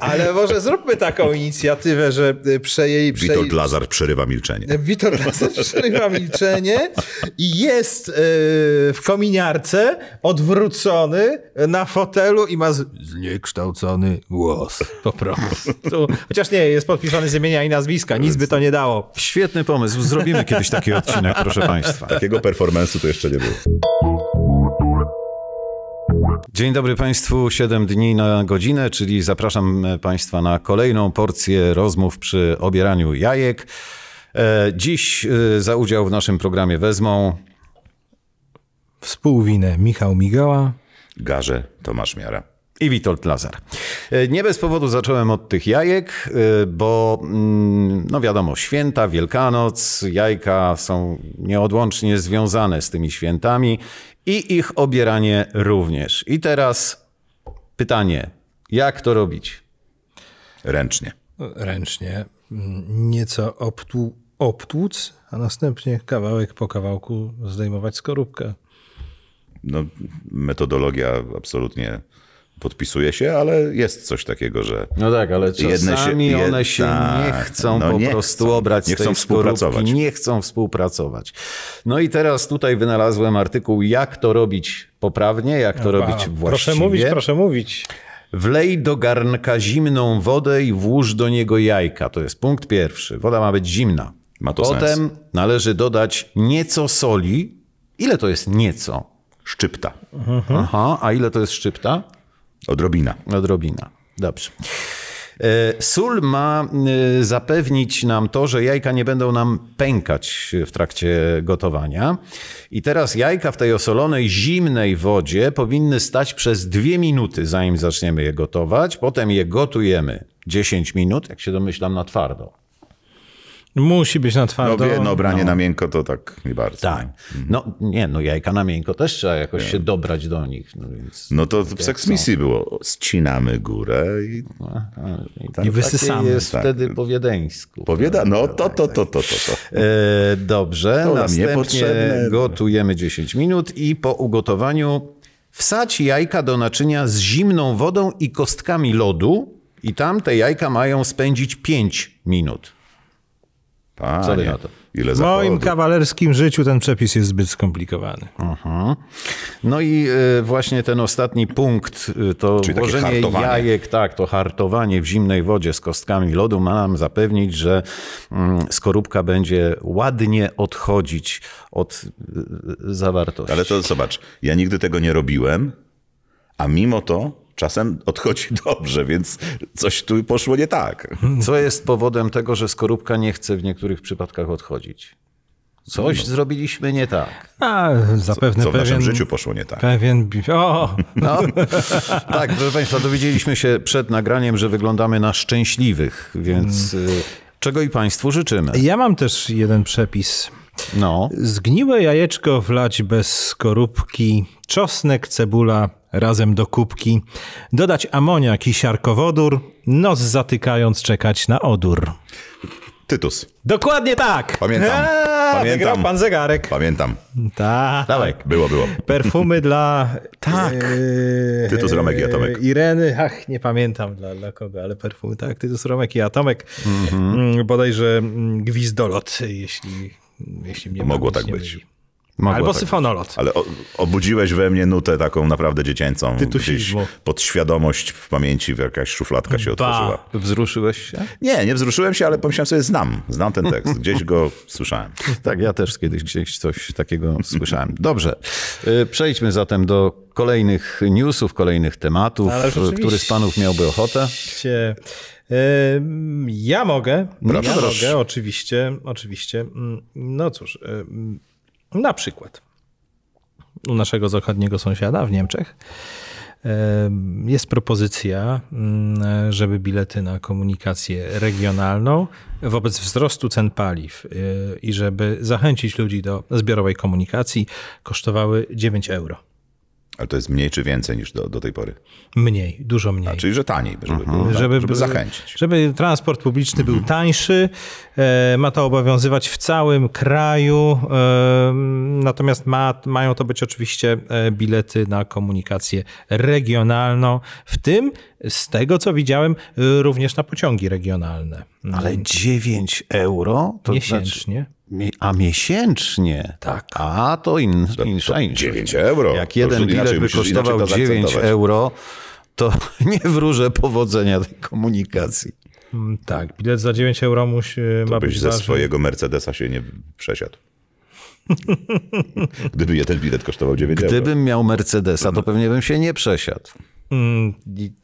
Ale może zróbmy taką inicjatywę, że przejęli... Y, Przeje... Witold Lazar przerywa milczenie. Witold Lazar przerywa milczenie i jest y, w kominiarce odwrócony na fotelu i ma zniekształcony głos po prostu. Chociaż nie, jest podpisany z imienia i nazwiska, nic by to nie dało. Świetny pomysł, zrobimy kiedyś taki odcinek, proszę Państwa. Takiego performance'u to jeszcze nie było. Dzień dobry Państwu, 7 dni na godzinę, czyli zapraszam e, Państwa na kolejną porcję rozmów przy obieraniu jajek. E, dziś e, za udział w naszym programie wezmą współwinę Michał Migała, Garze Tomasz Miara i Witold Lazar. Nie bez powodu zacząłem od tych jajek, bo mm, no wiadomo, święta, Wielkanoc, jajka są nieodłącznie związane z tymi świętami i ich obieranie również. I teraz pytanie, jak to robić? Ręcznie. Ręcznie. Nieco obtłu obtłuc, a następnie kawałek po kawałku zdejmować skorupkę. No, metodologia absolutnie podpisuje się, ale jest coś takiego, że... No tak, ale czasami się, one się nie no chcą no po nie prostu chcą. obrać nie chcą współpracować. nie chcą współpracować. No i teraz tutaj wynalazłem artykuł, jak to robić poprawnie, jak to Opa. robić właściwie. Proszę mówić, proszę mówić. Wlej do garnka zimną wodę i włóż do niego jajka. To jest punkt pierwszy. Woda ma być zimna. Ma to Potem sens. należy dodać nieco soli. Ile to jest nieco? Szczypta. Mhm. Aha, a ile to jest szczypta? Odrobina. Odrobina. Dobrze. E, sól ma e, zapewnić nam to, że jajka nie będą nam pękać w trakcie gotowania. I teraz jajka w tej osolonej, zimnej wodzie powinny stać przez dwie minuty, zanim zaczniemy je gotować. Potem je gotujemy 10 minut, jak się domyślam, na twardo. Musi być na twardo. No, wie, no branie no. na miękko to tak nie bardzo. Tak. Mhm. No nie, no jajka na miękko też trzeba jakoś nie. się dobrać do nich. No, więc, no to w seksmisji są. było. Ścinamy górę i, no, i, tak, i tak wysysamy. jest tak. wtedy po wiedeńsku. Powieda? No to, to, to, to, to. to. E, dobrze, to następnie gotujemy 10 minut i po ugotowaniu wsadź jajka do naczynia z zimną wodą i kostkami lodu i tam te jajka mają spędzić 5 minut. Panie, Co na to? Ile w moim kawalerskim życiu ten przepis jest zbyt skomplikowany. Aha. Mhm. No i e, właśnie ten ostatni punkt e, to Czyli włożenie jajek, tak, to hartowanie w zimnej wodzie z kostkami lodu ma nam zapewnić, że mm, skorupka będzie ładnie odchodzić od e, zawartości. Ale to zobacz, ja nigdy tego nie robiłem, a mimo to czasem odchodzi dobrze, więc coś tu poszło nie tak. Co jest powodem tego, że skorupka nie chce w niektórych przypadkach odchodzić? Coś no. zrobiliśmy nie tak. A, zapewne co, co w pewien, naszym życiu poszło nie tak. Pewien... O! No. tak, proszę Państwa, dowiedzieliśmy się przed nagraniem, że wyglądamy na szczęśliwych, więc hmm. czego i Państwu życzymy. Ja mam też jeden przepis. No. Zgniłe jajeczko wlać bez skorupki, czosnek, cebula, razem do kubki, dodać amoniak i siarkowodór, nos zatykając czekać na odór. Tytus. Dokładnie tak! Pamiętam. Eee, Pamiętam. pan zegarek. Pamiętam. Tak. Dawaj. Było, było. Perfumy dla... Tak. Yy, Tytus, Romek i Atomek. E, Ireny, ach, nie pamiętam dla, dla kogo, ale perfumy, tak. Tytus, Romek i Atomek. Mhm. Mm -hmm. Bodajże mm, Gwizdolot, jeśli, jeśli mnie Mogło tak być. Myli. Mogło Albo tak. syfonolot. Ale obudziłeś we mnie nutę taką naprawdę dziecięcą. gdzieś Podświadomość w pamięci jakaś szufladka się ba. otworzyła. Wzruszyłeś się? Nie, nie wzruszyłem się, ale pomyślałem sobie, znam, znam ten tekst. Gdzieś go słyszałem. Tak, ja też kiedyś gdzieś coś takiego słyszałem. Dobrze. Y, przejdźmy zatem do kolejnych newsów, kolejnych tematów. Który z panów miałby ochotę? Się... Ja mogę. Proszę, ja proszę. mogę, oczywiście, oczywiście. Mm, no cóż, na przykład u naszego zachodniego sąsiada w Niemczech jest propozycja, mm, żeby bilety na komunikację regionalną wobec wzrostu cen paliw y, i żeby zachęcić ludzi do zbiorowej komunikacji kosztowały 9 euro. Ale to jest mniej czy więcej niż do, do tej pory? Mniej, dużo mniej. A, czyli, że taniej, żeby, mhm. było, tak, żeby, żeby zachęcić. Żeby transport publiczny był mhm. tańszy. E, ma to obowiązywać w całym kraju. E, natomiast ma, mają to być oczywiście e, bilety na komunikację regionalną, w tym z tego co widziałem, y, również na pociągi regionalne. Mhm. Ale 9 euro? To znaczy miesięcznie. Znaczy, a miesięcznie? Tak. A to, inny to, to 9 euro. Jak jeden bilet by kosztował 9 euro, to nie wróżę powodzenia tej komunikacji. Mm, tak, bilet za 9 euro musi, y, to ma byś ze swojego Mercedesa się nie przesiadł. Gdyby jeden bilet kosztował 9 Gdybym euro. Gdybym miał Mercedesa, to no. pewnie bym się nie przesiadł. Mm,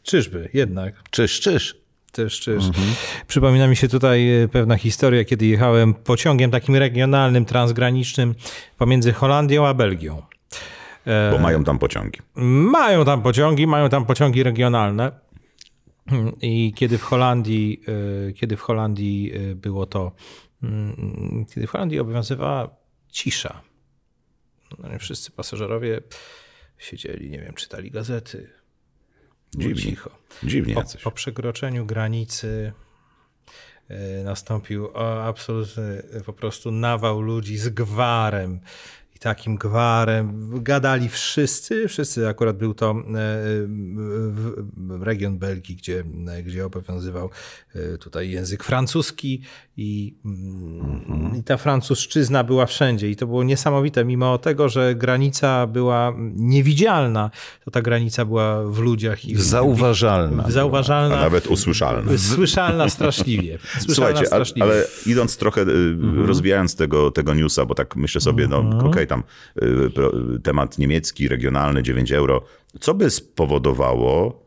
czyżby, jednak. Czyż, czyż. Też czyż. Mhm. Przypomina mi się tutaj e, pewna historia, kiedy jechałem pociągiem takim regionalnym, transgranicznym pomiędzy Holandią a Belgią. E, Bo mają tam pociągi. Mają tam pociągi, mają tam pociągi regionalne. Mm, I kiedy w Holandii, e, kiedy w Holandii było to, mm, kiedy w Holandii obowiązywała cisza. No wszyscy pasażerowie siedzieli, nie wiem, czytali gazety, Dziwnie. Cicho. Dziwnie po, po przekroczeniu granicy e, nastąpił e, absolutny e, po prostu nawał ludzi z gwarem i takim gwarem. Gadali wszyscy, wszyscy, akurat był to region Belgii, gdzie, gdzie obowiązywał tutaj język francuski i, mm, mhm. I, ta francuszczyzna była wszędzie i to było niesamowite, mimo tego, że granica była niewidzialna, to ta granica była w ludziach. I, zauważalna. I, zauważalna. A nawet usłyszalna. Słyszalna straszliwie. Słyszalna Słuchajcie, straszliwie. Ale, ale idąc trochę, y, mhm. rozwijając tego, tego newsa, bo tak myślę sobie, no mhm. okej, okay, tam y, y, temat niemiecki, regionalny, 9 euro. Co by spowodowało,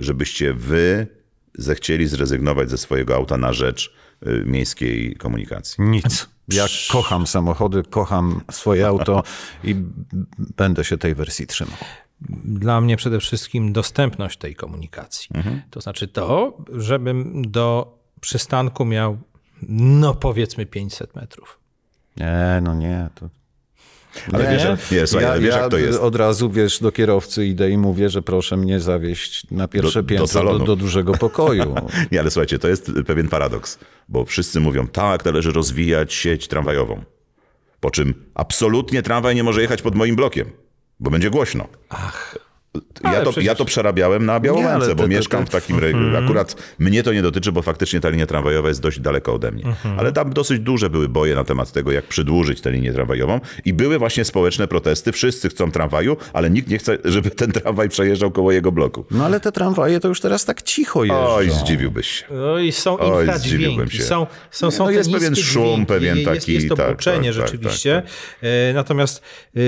żebyście wy zechcieli zrezygnować ze swojego auta na rzecz Y, miejskiej komunikacji. Nic. Ja kocham samochody, kocham swoje auto i będę się tej wersji trzymał. Dla mnie przede wszystkim dostępność tej komunikacji. Mhm. To znaczy to, żebym do przystanku miał, no powiedzmy, 500 metrów. Nie, no nie. To... Ale nie, wiesz, jak, nie, słuchaj, ja, wiesz ja jak to jest. od razu, wiesz, do kierowcy idę i mówię, że proszę mnie zawieźć na pierwsze do, piętro do, do, do, dużego pokoju. nie, ale słuchajcie, to jest pewien paradoks, bo wszyscy mówią, tak, należy rozwijać sieć tramwajową. Po czym absolutnie tramwaj nie może jechać pod moim blokiem, bo będzie głośno. Ach ja to, przecież... ja to przerabiałem na Białowęce, bo ty, mieszkam ty, w takim regionie. Mm. Akurat mnie to nie dotyczy, bo faktycznie ta linia tramwajowa jest dość daleko ode mnie. Mm -hmm. Ale tam dosyć duże były boje na temat tego, jak przedłużyć tę linię tramwajową i były właśnie społeczne protesty. Wszyscy chcą tramwaju, ale nikt nie chce, żeby ten tramwaj przejeżdżał koło jego bloku. No ale te tramwaje to już teraz tak cicho jeżdżą. Oj, zdziwiłbyś się. Oj, no są Oj, zdziwiłbym się. Są, są, są no, jest pewien szum, dźwięki, pewien taki... Jest, jest to tak, tak, tak rzeczywiście. Tak, tak, e, Natomiast y,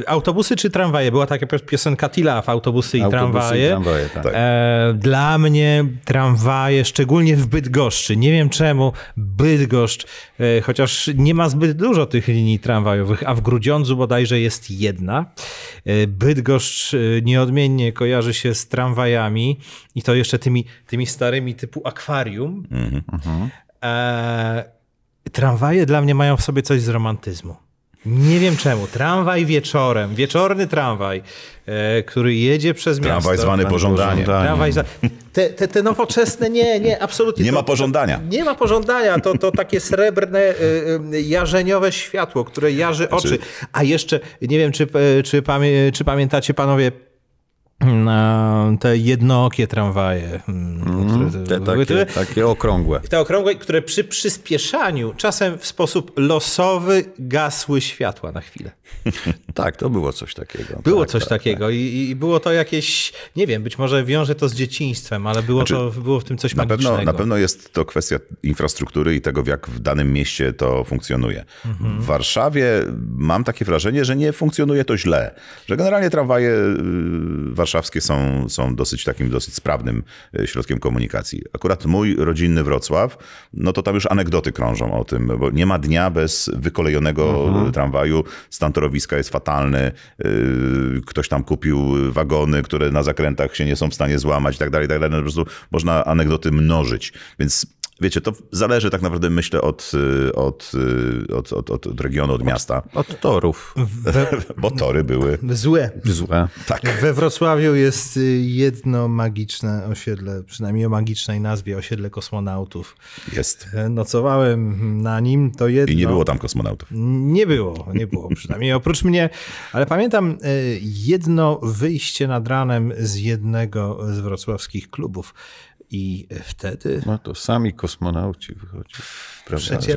y, autobusy czy tramwaje, była taka piosenka taki law, autobusy i autobusy tramwaje. I tramwaje tak. e, dla mnie tramwaje, szczególnie w Bydgoszczy, nie wiem czemu, Bydgoszcz, e, chociaż nie ma zbyt dużo tych linii tramwajowych, a w Grudziądzu bodajże jest jedna. E, Bydgoszcz e, nieodmiennie kojarzy się z tramwajami i to jeszcze tymi, tymi starymi typu akwarium. Mm -hmm. tramwaje dla mnie mają w sobie coś z romantyzmu. Nie wiem czemu. Tramwaj wieczorem, wieczorny tramwaj, e, który jedzie przez miasto. tramwaj zwany pożądaniem. Tramwaj za... te, te, te nowoczesne, nie, nie, absolutnie. Nie to, ma pożądania. To, nie ma pożądania. To, to takie srebrne, e, e, jarzeniowe światło, które jarzy znaczy- oczy. A jeszcze, nie wiem, czy, e, czy, pamię, czy pamiętacie panowie na te jednookie tramwaje. Mm, mhm. które, te takie, które, takie okrągłe. Te okrągłe, które przy przyspieszaniu czasem w sposób losowy gasły światła na chwilę. tak, to było coś takiego. Było tak, coś tak, takiego tak. I, I, było to jakieś, nie wiem, być może wiąże to z dzieciństwem, ale było, znaczy, to, było w tym coś na magicznego. Pewno, na pewno jest to kwestia infrastruktury i tego, jak w danym mieście to funkcjonuje. Mhm. W Warszawie mam takie wrażenie, że nie funkcjonuje to źle, że generalnie tramwaje warszawie y, warszawskie są, są dosyć takim, dosyć sprawnym e, środkiem komunikacji. Akurat mój rodzinny Wrocław, no to tam już anegdoty krążą o tym, bo nie ma dnia bez wykolejonego mhm. E, tramwaju. Stan torowiska jest fatalny. E, ktoś tam kupił wagony, które na zakrętach się nie są w stanie złamać i tak dalej, i tak dalej. No po prostu można anegdoty mnożyć. Więc Wiecie, to zależy tak naprawdę, myślę, od, y, y, od, od, od, od regionu, od miasta. Od, od torów. We... Bo tory były. Złe. Złe. Tak. We Wrocławiu jest y, jedno magiczne osiedle, przynajmniej o magicznej nazwie osiedle kosmonautów. Jest. E, nocowałem na nim, to jedno. I nie było tam kosmonautów. Nie było, nie było, przynajmniej oprócz mnie. Ale pamiętam e, jedno wyjście nad ranem z jednego z wrocławskich klubów i wtedy. No to sami kosmonauci wychodzi.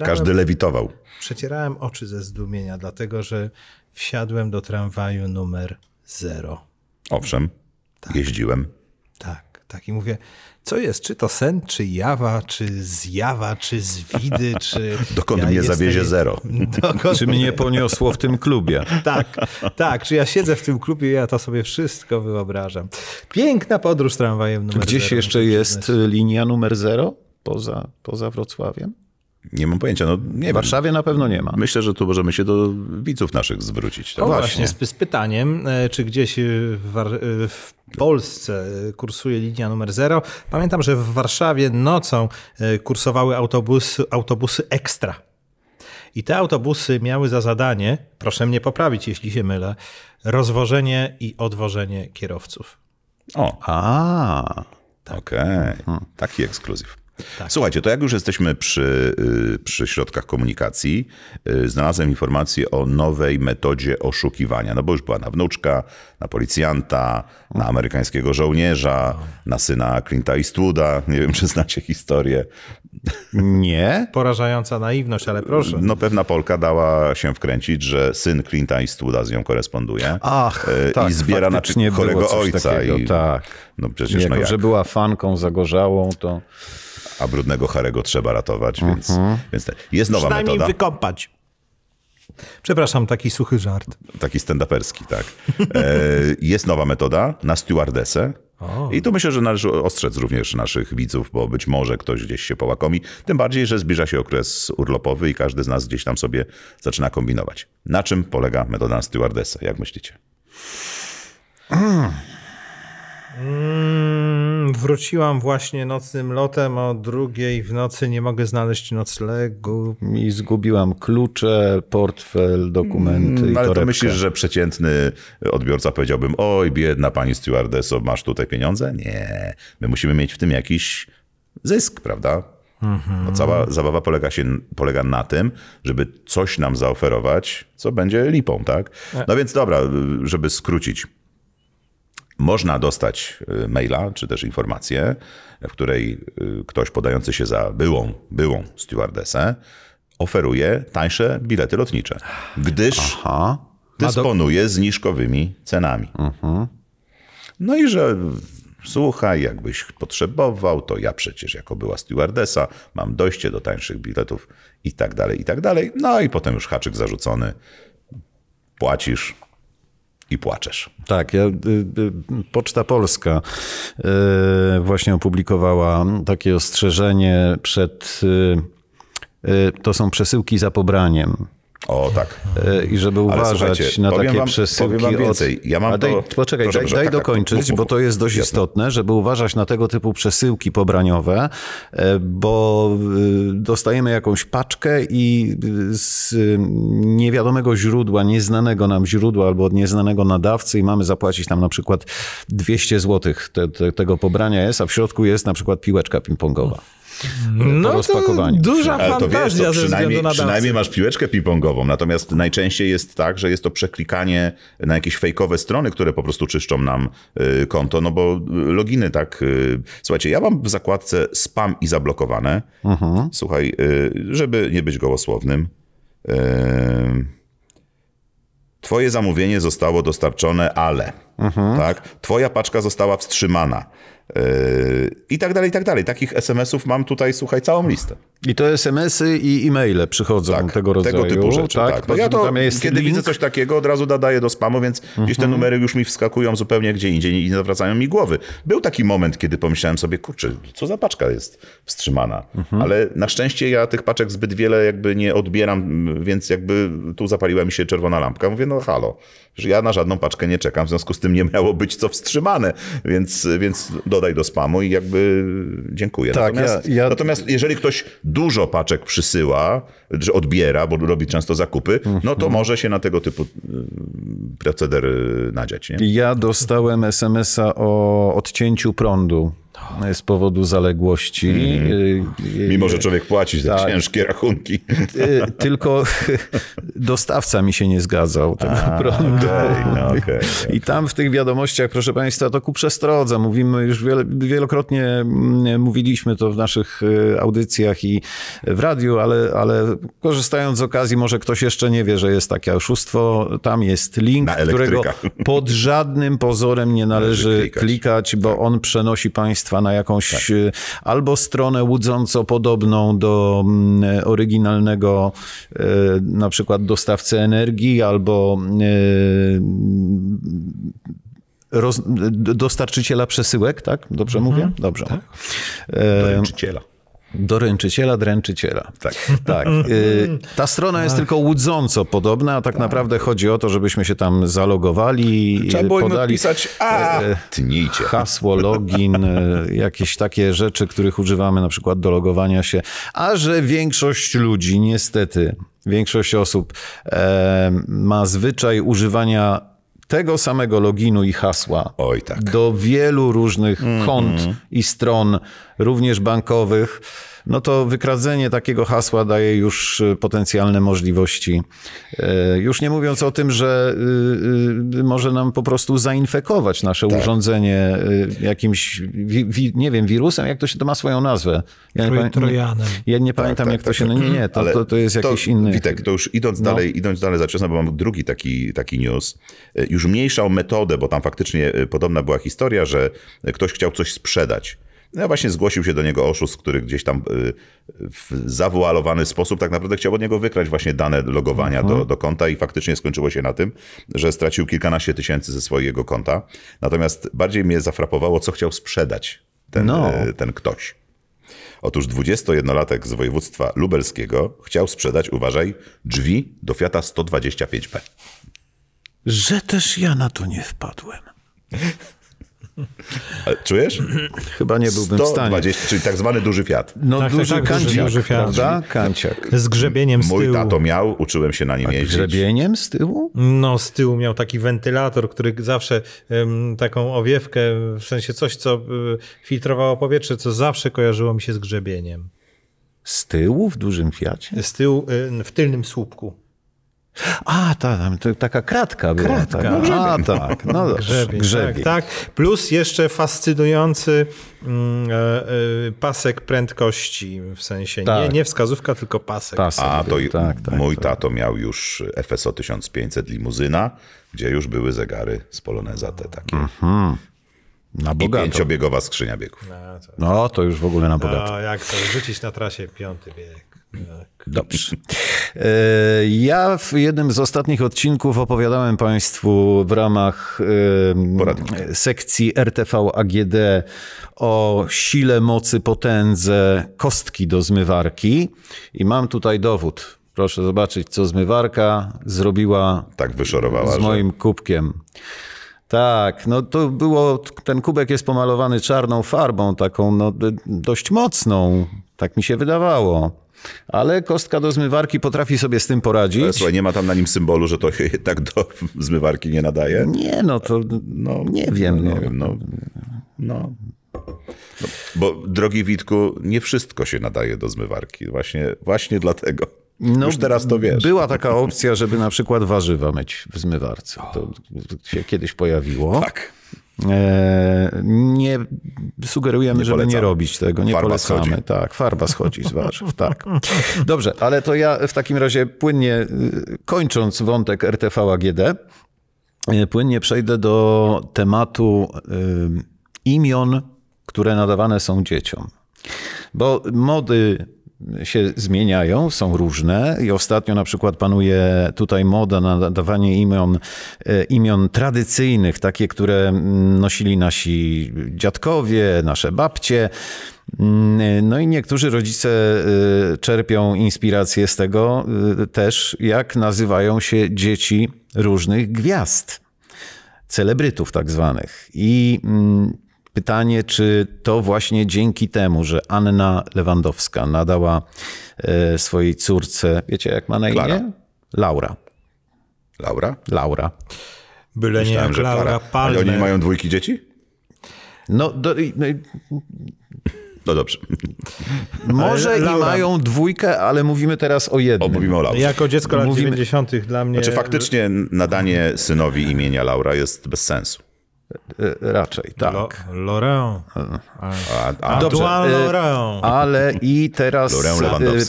Każdy lewitował. Przecierałem oczy ze zdumienia, dlatego że wsiadłem do tramwaju numer zero. Owszem, tak. jeździłem. Tak, tak. I mówię, co jest, czy to sen, czy jawa, czy zjawa, czy zwidy, czy... Dokąd ja mnie jestem... zawiezie zero. Dokąd... Czy mnie poniosło w tym klubie. tak, tak, czy ja siedzę w tym klubie ja to sobie wszystko wyobrażam. Piękna podróż tramwajem numer Gdzieś zero, jeszcze jest linia numer zero poza, poza Wrocławiem? Nie mam pojęcia. No, nie w Warszawie wiem. na pewno nie ma. Myślę, że tu możemy się do widzów naszych zwrócić. Tak? O właśnie, z, z pytaniem, e, czy gdzieś w, e, w Polsce e, kursuje linia numer zero. Pamiętam, że w Warszawie nocą kursowały autobusy ekstra. I te autobusy miały za zadanie, proszę mnie poprawić, jeśli się mylę, rozwożenie i odwożenie kierowców. O, a, tak. okej, okay. Mhm. taki ekskluzyw. Tak. Słuchajcie, to jak już jesteśmy przy, y, przy środkach komunikacji, y, znalazłem informację o nowej metodzie oszukiwania. No bo już była na wnuczka, na policjanta, na amerykańskiego żołnierza, na syna Clint'a Eastwooda. Nie wiem, czy znacie historię. Nie. Porażająca naiwność, ale proszę. No pewna Polka dała się wkręcić, że syn Clint'a Eastwooda z nią koresponduje. Ach, y, I tak, zbiera na chorego ojca. Takiego, i, tak. No przecież no jak. że była fanką zagorzałą, to a brudnego Harego trzeba ratować, mhm. więc, tak. jest nowa Przynajmniej metoda. wykąpać. Przepraszam, taki suchy żart. Taki stand-uperski, tak. E, jest nowa metoda na stewardesę. I tu myślę, że należy ostrzec również naszych widzów, bo być może ktoś gdzieś się połakomi. Tym bardziej, że zbliża się okres urlopowy i każdy z nas gdzieś tam sobie zaczyna kombinować. Na czym polega metoda na stewardesę, jak myślicie? Hmm. Mm, wróciłam właśnie nocnym lotem o drugiej w nocy, nie mogę znaleźć noclegu. I zgubiłam klucze, portfel, dokumenty mm, Ale torebkę. to myślisz, że przeciętny odbiorca powiedziałbym, oj biedna pani stewardesso, masz tutaj pieniądze? Nie, my musimy mieć w tym jakiś zysk, prawda? Mhm. No cała zabawa polega, się, polega na tym, żeby coś nam zaoferować, co będzie lipą, tak? E- no więc dobra, żeby skrócić można dostać y, maila czy też informację, w której y, ktoś podający się za byłą, byłą stewardesę oferuje tańsze bilety lotnicze, gdyż Aha. dysponuje zniżkowymi cenami. Aha. Mhm. No i że słuchaj, jakbyś potrzebował, to ja przecież jako była stewardesa mam dojście do tańszych biletów i tak dalej, i tak dalej. No i potem już haczyk zarzucony, płacisz, i płaczesz. Tak, ja, y, y, Poczta Polska y, właśnie opublikowała takie ostrzeżenie przed. To są przesyłki za pobraniem. O tak. E, I żeby uważać na takie przesyłki. wam więcej. Od... Ja mam daj, to... Poczekaj, Proszę, daj, daj tak, tak. dokończyć, tak, bo to jest dość jasne. istotne, żeby uważać na tego typu przesyłki pobraniowe, e, bo e, dostajemy jakąś paczkę i z niewiadomego źródła, nieznanego nam źródła albo od nieznanego nadawcy i mamy zapłacić tam na przykład 200 zł te, te, tego pobrania jest, a w środku jest na przykład piłeczka ping-pongowa no to no Duża Ale to wiesz, to przynajmniej, przynajmniej masz piłeczkę ping-pongową, natomiast najczęściej jest tak, że jest to przeklikanie na jakieś fejkowe strony, które po prostu czyszczą nam y, konto, no bo y, loginy tak... Y, słuchajcie, ja mam w zakładce spam i zablokowane. Mhm. Słuchaj, żeby nie być gołosłownym. Twoje zamówienie zostało dostarczone, ale mhm. tak? Twoja paczka została wstrzymana. Yy, I tak dalej, i tak dalej. Takich SMS-ów mam tutaj, słuchaj, całą listę. I to SMS-y i e-maile przychodzą tak, tego rodzaju. Tego typu rzeczy, tak. tak. No ja to, kiedy link. widzę coś takiego, od razu dodaję do spamu, więc mhm. gdzieś te mhm. numery już mi wskakują zupełnie gdzie indziej i nie zawracają mi głowy. Był taki moment, kiedy pomyślałem sobie, kurczę, co za paczka jest wstrzymana. Mhm. Ale na szczęście ja tych paczek zbyt wiele jakby nie odbieram, więc jakby tu zapaliła mi się czerwona lampka. Mówię, no halo, że ja na żadną paczkę nie czekam, w związku z tym nie miało być co wstrzymane, więc, więc dodaj do spamu i jakby dziękuję. Tak, natomiast, ja, ja... natomiast jeżeli ktoś dużo paczek przysyła, czy odbiera, bo robi często zakupy, no to mhm. może się na tego typu y, proceder nadziać. Nie? Ja dostałem SMS-a o odcięciu prądu z powodu zaległości. Mhm. Mimo, że człowiek płaci za tak. ciężkie rachunki. Y, tylko dostawca mi się nie zgadzał tego tak A, prądu. Okay, no, okay, I tam w tych wiadomościach, proszę Państwa, to ku przestrodze. Mówimy już wielokrotnie, mm, mówiliśmy to w naszych y, audycjach i w radiu, ale, ale korzystając z okazji, może ktoś jeszcze nie wie, że jest takie oszustwo. Tam jest link, którego pod żadnym pozorem nie należy, należy klikać. klikać, bo on przenosi Państwa państwa na jakąś tak. Y, albo stronę łudząco podobną do mm, oryginalnego y, na przykład dostawcy energii, albo y, roz, dostarczyciela przesyłek, tak? Dobrze mhm. mówię? Dobrze. Tak. E, Doręczyciela. Doręczyciela, dręczyciela. Tak, tak. tak. Y, ta strona jest Ach. tylko łudząco podobna, a tak, tak, naprawdę chodzi o to, żebyśmy się tam zalogowali, i podali pisać e, a e, tnijcie. hasło, login, e, jakieś takie rzeczy, których używamy na przykład do logowania się, a że większość ludzi niestety Większość osób e, ma zwyczaj używania tego samego loginu i hasła Oj, tak. do wielu różnych mm -hmm. kont i stron, również bankowych no to wykradzenie takiego hasła daje już y, potencjalne możliwości. Y, już nie mówiąc o tym, że y, może nam po prostu zainfekować nasze tak. urządzenie jakimś, wi, wi, nie wiem, wirusem, jak to się to ma swoją nazwę. Ja nie, Trojanem. Ja nie pamiętam, tak, jak to tak, się. Tak. Nie, nie, to, to, to jest to, jakiś inny. Witek, to już idąc no. dalej, idąc dalej za czasem, bo mam drugi taki, taki news. E, już mniejszą metodę, bo tam faktycznie e, podobna była historia, że e, ktoś chciał coś sprzedać. No właśnie zgłosił się do niego oszust, który gdzieś tam y, w zawoalowany sposób tak naprawdę chciał od niego wykrać właśnie dane logowania do, mhm. do konta i faktycznie skończyło się na tym, że stracił kilkanaście tysięcy ze swojego konta. Natomiast bardziej mnie zafrapowało, co chciał sprzedać ten, no. Y, ten ktoś. Otóż 21-latek z województwa lubelskiego chciał sprzedać, uważaj, drzwi do Fiata 125P. Że też ja na to nie wpadłem. Czujesz? Chyba nie byłbym 120, w stanie. Czyli tak zwany duży fiat. No tak, tak duży, tak, kanciak, duży fiat. Prawda? Kanciak. Z grzebieniem z tyłu. Mój tato miał, uczyłem się na nim jeździć. jeździć. grzebieniem z tyłu? No z tyłu miał taki wentylator, który zawsze um, taką owiewkę, w sensie coś, co um, filtrowało powietrze, co zawsze kojarzyło mi się z grzebieniem. Z tyłu w dużym Fiacie? Z tyłu, y, w tylnym słupku. A, ta, tam, taka kratka była. Tak. No, grzebień. A, tak. No, grzebień, grzebień. Tak, tak, Plus jeszcze fascynujący mm, e, e, pasek prędkości, w sensie tak. nie, nie wskazówka, tylko pasek. pasek A, to tak, tak, tak, mój tato miał już FSO 1500 limuzyna, gdzie już były zegary z Poloneza te takie. Mhm. Na bogato. I pięciobiegowa skrzynia biegów. No to, no, to już w ogóle na no, bogato. No, jak to rzucić na trasie piąty bieg. No. Dobrze. E, ja w jednym z ostatnich odcinków opowiadałem Państwu w ramach e, Poradnik. sekcji RTV AGD o sile, mocy, potędze kostki do zmywarki. I mam tutaj dowód. Proszę zobaczyć, co zmywarka zrobiła tak wyszorowała, z moim że... kubkiem. Tak, no to było, ten kubek jest pomalowany czarną farbą, taką no, dość mocną, tak mi się wydawało ale kostka do zmywarki potrafi sobie z tym poradzić. Ale słuchaj, nie ma tam na nim symbolu, że to tak do zmywarki nie nadaje? Nie, no to no, nie wiem. No, no. nie wiem no. no. No, bo drogi Witku, nie wszystko się nadaje do zmywarki. Właśnie, właśnie dlatego. No, Już teraz to wiesz. Była taka opcja, żeby na przykład warzywa myć w zmywarce. To się kiedyś pojawiło. Tak. E, nie sugerujemy, nie żeby nie robić tego, nie farba polecamy. Schodzi. Tak, farba schodzi z warzyw, tak. Dobrze, ale to ja w takim razie płynnie, y, kończąc wątek RTV AGD, y, płynnie przejdę do tematu y, imion, które nadawane są dzieciom. Bo mody się zmieniają, są różne i ostatnio na przykład panuje tutaj moda na dawanie imion, e, imion tradycyjnych, takie, które mm, nosili nasi dziadkowie, nasze babcie. Mm, no i niektórzy rodzice e, czerpią inspirację z tego e, też, jak nazywają się dzieci różnych gwiazd celebrytów tak zwanych. I mm, Pytanie, czy to właśnie dzięki temu, że Anna Lewandowska nadała e, swojej córce, wiecie jak ma na imię? Klara. Laura. Laura? Laura. Byle Myślałem, nie jak Laura Klara. Palmer. Ale oni mają dwójki dzieci? No, do, no, no dobrze. Może i mają dwójkę, ale mówimy teraz o jednym. O, mówimy o Laurze. Jako dziecko lat 90. dla mnie... Znaczy faktycznie nadanie synowi imienia Laura jest bez sensu. E, e, raczej, tak. Lorę. Dobrze, e, Lorę. ale i teraz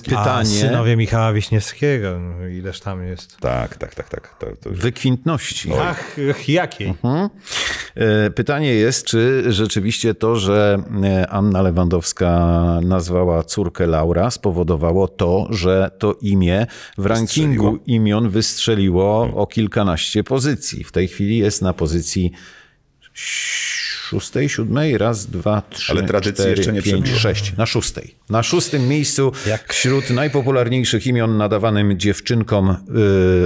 pytanie. A, synowie Michała Wiśniewskiego, no, ileż tam jest. Tak, tak, tak. tak. To, to już... Wykwintności. Ach, jakiej? Mhm. Pytanie jest, czy rzeczywiście to, że Anna Lewandowska nazwała córkę Laura, spowodowało to, że to imię w rankingu imion wystrzeliło o kilkanaście pozycji. W tej chwili jest na pozycji szóstej, siódmej, raz, dwa, trzy, Ale tradycji cztery, jeszcze nie pięć, sześć. Na szóstej. Na szóstym miejscu Jak? wśród najpopularniejszych imion nadawanym dziewczynkom y,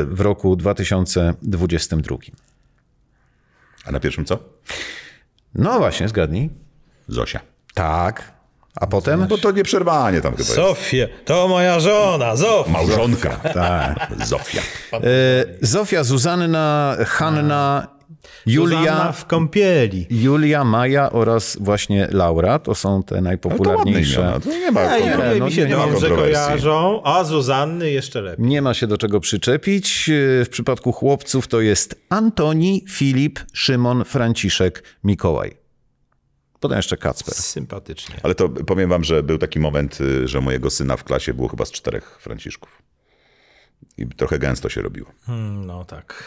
w roku 2022. A na pierwszym co? No właśnie, zgadnij. Zosia. Tak. A potem? No bo to nieprzerwanie tam chyba Sofia, jest. to moja żona, Zofia. Małżonka. Tak. Zofia. Y, Zofia, Zuzanna, Hanna Julia Zuzanna w kąpieli. Julia, Maja oraz właśnie Laura to są te najpopularniejsze. Ale to, imiona, to nie ma ja, ja, no, mi się nie dobrze kojarzą, a Zuzanny jeszcze lepiej. Nie ma się do czego przyczepić. E, w przypadku chłopców to jest Antoni, Filip, Szymon, Franciszek, Mikołaj. Potem jeszcze Kacper. Sympatycznie. Ale to powiem wam, że był taki moment, y, że mojego syna w klasie było chyba z czterech Franciszków. I trochę gęsto się robiło. Hmm, no tak.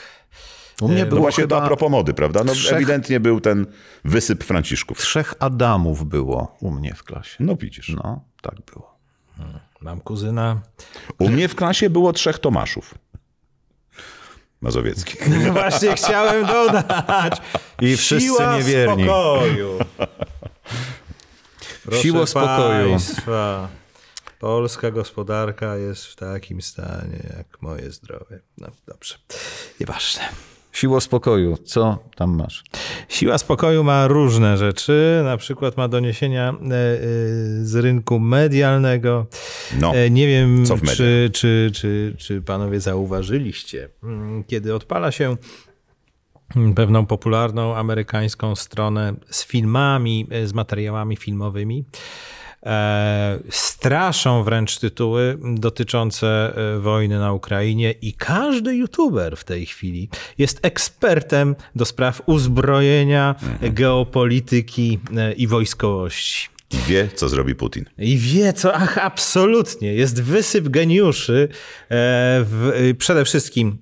U mnie e, było no właśnie chyba... to a propos mody, prawda? No trzech... ewidentnie był ten wysyp Franciszków. Trzech Adamów było u mnie w klasie. No widzisz. No, tak było. Hmm, mam kuzyna. U mnie w klasie było trzech Tomaszów. Mazowieckich. No właśnie chciałem dodać. I wszyscy Siła niewierni. spokoju. Siła spokoju. Polska gospodarka jest w takim stanie jak moje zdrowie. No dobrze, nieważne. Siła spokoju, co tam masz? Siła spokoju ma różne rzeczy, na przykład ma doniesienia e, e, z rynku medialnego. No, e, Nie wiem, czy, czy, czy, czy panowie zauważyliście, mm, kiedy odpala się mm, pewną popularną amerykańską stronę z filmami, z materiałami filmowymi E, straszą wręcz tytuły dotyczące e, wojny na Ukrainie i każdy youtuber w tej chwili jest ekspertem do spraw uzbrojenia, mhm. geopolityki e, i wojskowości. I wie, co zrobi Putin. I wie, co, ach, absolutnie. Jest wysyp geniuszy. W, przede wszystkim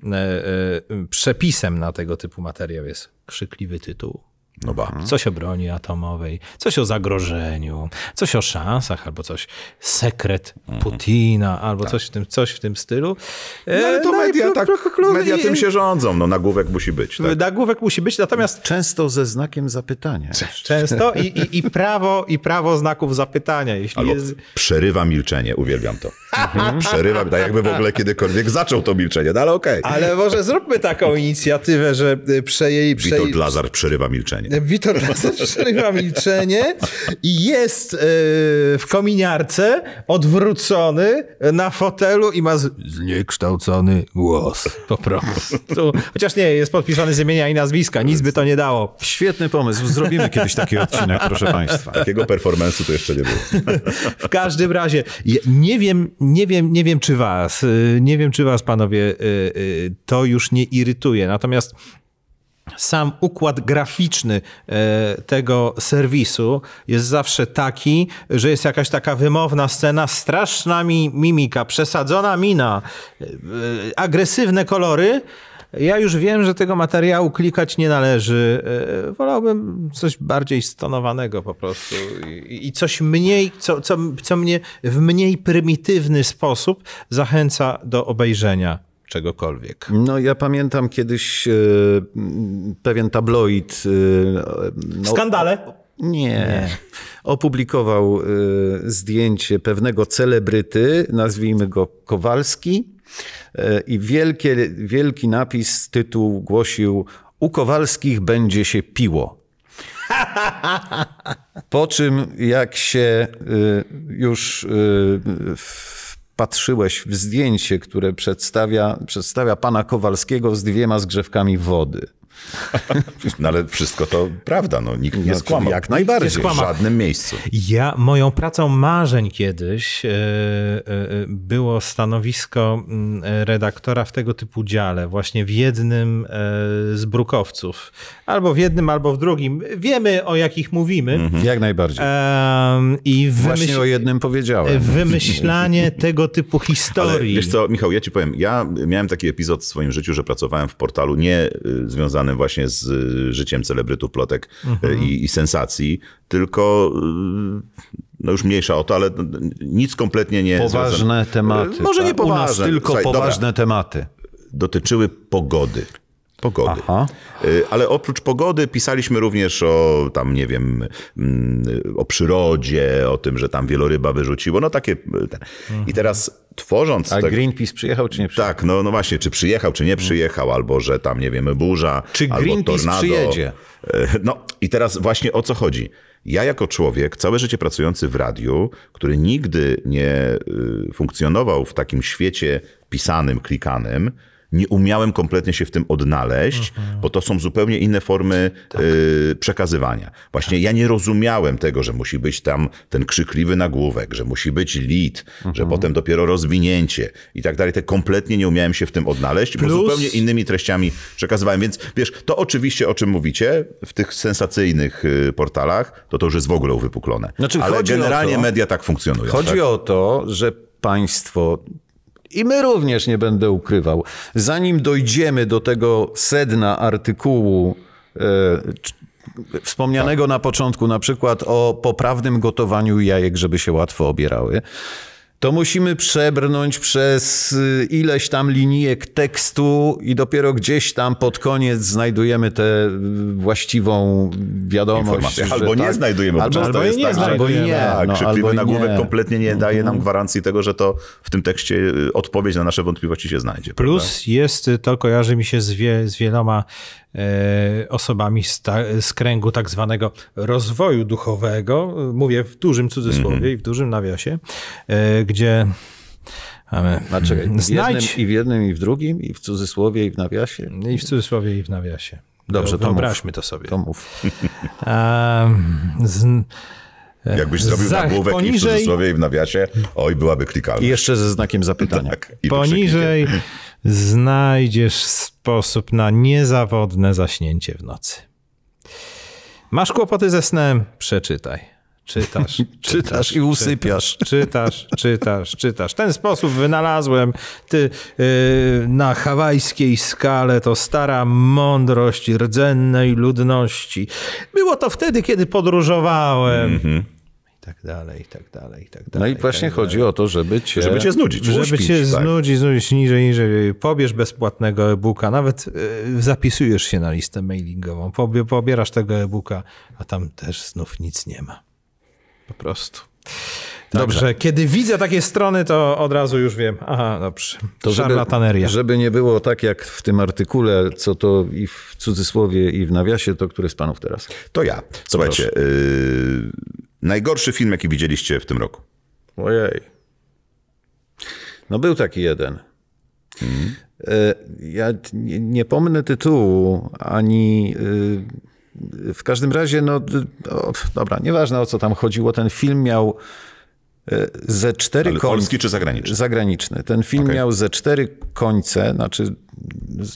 przepisem na tego typu materiał jest krzykliwy tytuł no ba. Mhm. Coś o broni atomowej, coś o zagrożeniu, coś o szansach, albo coś sekret mhm. Putina, albo tak. coś, w tym, coś w tym stylu. No ale e, to no media, tak, media tym się rządzą, no nagłówek musi być. Tak? Nagłówek musi być, natomiast... Często ze znakiem zapytania. Często i, i, i prawo, i prawo znaków zapytania. Jeśli albo jest... przerywa milczenie, uwielbiam to. Mhm. Przerywa, tak jakby w ogóle kiedykolwiek zaczął to milczenie, no ale okej. Okay. Ale może zróbmy taką inicjatywę, że i y, Prze... Witold Lazar przerywa milczenie milczenie. Witor Laser przerywa milczenie i jest e, w kominiarce odwrócony na fotelu i ma zniekształcony głos. Po prostu. Chociaż nie, jest podpisany z imienia i nazwiska, nic by to nie dało. Świetny pomysł, zrobimy kiedyś taki odcinek, proszę państwa. Takiego performance'u to jeszcze nie było. W każdym razie, nie wiem, nie wiem, nie wiem czy was, y, nie wiem czy was panowie y, y, to już nie irytuje, natomiast sam układ graficzny e, tego serwisu jest zawsze taki, że jest jakaś taka wymowna scena, straszna mimika, przesadzona mina, e, agresywne kolory. Ja już wiem, że tego materiału klikać nie należy. E, wolałbym coś bardziej stonowanego po prostu i, i coś mniej, co, co, co mnie w mniej prymitywny sposób zachęca do obejrzenia czegokolwiek. No ja pamiętam kiedyś y, pewien tabloid... Y, no, Skandale? nie. nie. Opublikował y, zdjęcie pewnego celebryty, nazwijmy go Kowalski. I wielkie, wielki napis, tytuł głosił U Kowalskich będzie się piło. Po czym jak się już w patrzyłeś w zdjęcie, które przedstawia, przedstawia pana Kowalskiego z dwiema zgrzewkami wody. No ale wszystko to prawda, no, nikt nie no, skłamał. Jak najbardziej, w żadnym miejscu. Ja, moją pracą marzeń kiedyś e, e, było stanowisko mm, redaktora w tego typu dziale, właśnie w jednym e, z brukowców. Albo w jednym, albo w drugim. Wiemy, o jakich mówimy. Mhm. Jak najbardziej. I wymyśl... Właśnie o jednym powiedziałem. Wymyślanie tego typu historii. Ale wiesz co, Michał, ja ci powiem, ja miałem taki epizod w swoim życiu, że pracowałem w portalu nie y, związanym związanym właśnie z y, życiem celebrytów, plotek y, mhm. i, i, sensacji, tylko y, no już mniejsza o to, ale nic kompletnie nie... Poważne związane. tematy. Może nie poważne. Tak? U nas tylko Słuchaj, poważne dobra. tematy. Dotyczyły pogody pogody. Aha. Ale oprócz pogody pisaliśmy również o tam, nie wiem, mm, o przyrodzie, o tym, że tam wieloryba wyrzuciło, no takie. I mhm. teraz tworząc... A Greenpeace przyjechał czy nie przyjechał? Tak, no, no właśnie, czy przyjechał, czy nie hmm. przyjechał, albo że tam, nie wiemy, burza, czy albo Greenpeace tornado. przyjedzie? E, no i teraz właśnie o co chodzi? Ja jako człowiek, całe życie pracujący w radiu, który nigdy nie y, funkcjonował w takim świecie pisanym, klikanym, nie umiałem kompletnie się w tym odnaleźć, mhm. bo to są zupełnie inne formy tak. y, przekazywania. Właśnie tak. ja nie rozumiałem tego, że musi być tam ten krzykliwy nagłówek, że musi być lead, mhm. że potem dopiero rozwinięcie i tak dalej. Te tak kompletnie nie umiałem się w tym odnaleźć, Plus... bo zupełnie innymi treściami przekazywałem. Więc wiesz, to oczywiście, o czym mówicie, w tych sensacyjnych y, portalach, to to już jest w ogóle uwypuklone. Znaczy, Ale generalnie to, media tak funkcjonują. Chodzi tak? o to, że państwo i my również nie będę ukrywał. Zanim dojdziemy do tego sedna artykułu e, wspomnianego tak. na początku, na przykład o poprawnym gotowaniu jajek, żeby się łatwo obierały, to musimy przebrnąć przez y, ileś tam linijek tekstu i dopiero gdzieś tam pod koniec znajdujemy tę y, właściwą wiadomość. Informację. Albo nie tak, znajdujemy, albo, albo, jest nie tak, albo nie. Tak, no, krzykliwy Albo nie. kompletnie nie daje nam mhm. gwarancji tego, że to w tym tekście y, odpowiedź na nasze wątpliwości się znajdzie. Plus prawda? jest, to kojarzy mi się z, wie, z wieloma e, osobami z, ta, z, kręgu tak zwanego rozwoju duchowego, mówię w dużym cudzysłowie mm -hmm. i w dużym nawiasie, e, gdzie w Znajdź... jednym, i w jednym, i w drugim, i w cudzysłowie, i w nawiasie? I w cudzysłowie, i w nawiasie. Dobrze, to wyobraźmy mów. to sobie. To mów. z... Jakbyś zrobił Zach, nagłówek poniżej... i w cudzysłowie, i w nawiasie, oj, byłaby klikalna. I jeszcze ze znakiem zapytania. Tak, poniżej znajdziesz sposób na niezawodne zaśnięcie w nocy. Masz kłopoty ze snem? Przeczytaj. Czytasz, czytasz, czytasz i usypiasz. Czytasz, czytasz, czytasz. Ten sposób wynalazłem ty yy, na hawajskiej skale to stara mądrość rdzennej ludności. Było to wtedy, kiedy podróżowałem. Mm -hmm tak dalej, i tak dalej, i tak dalej. No i tak właśnie tak chodzi o to, żeby cię, żeby cię znudzić. Żeby uśpić, cię tak. znudzić, znudzić niżej, niżej. Pobierz bezpłatnego e-booka, nawet y, zapisujesz się na listę mailingową, pobierasz tego e-booka, a tam też znów nic nie ma po prostu. Dobrze, kiedy widzę takie strony, to od razu już wiem. Aha, dobrze. To Żeby, żeby nie było tak jak w tym artykule, co to i w cudzysłowie, i w nawiasie, to który z panów teraz? To ja. Słuchajcie, yy, najgorszy film, jaki widzieliście w tym roku? Ojej. No był taki jeden. Mhm. Yy, ja nie, nie pomnę tytułu, ani... Yy... W każdym razie, no, o, dobra, nieważne o co tam chodziło, ten film miał e, ze cztery końce. Polski czy zagraniczny? Zagraniczny. Ten film okay. miał ze cztery końce, znaczy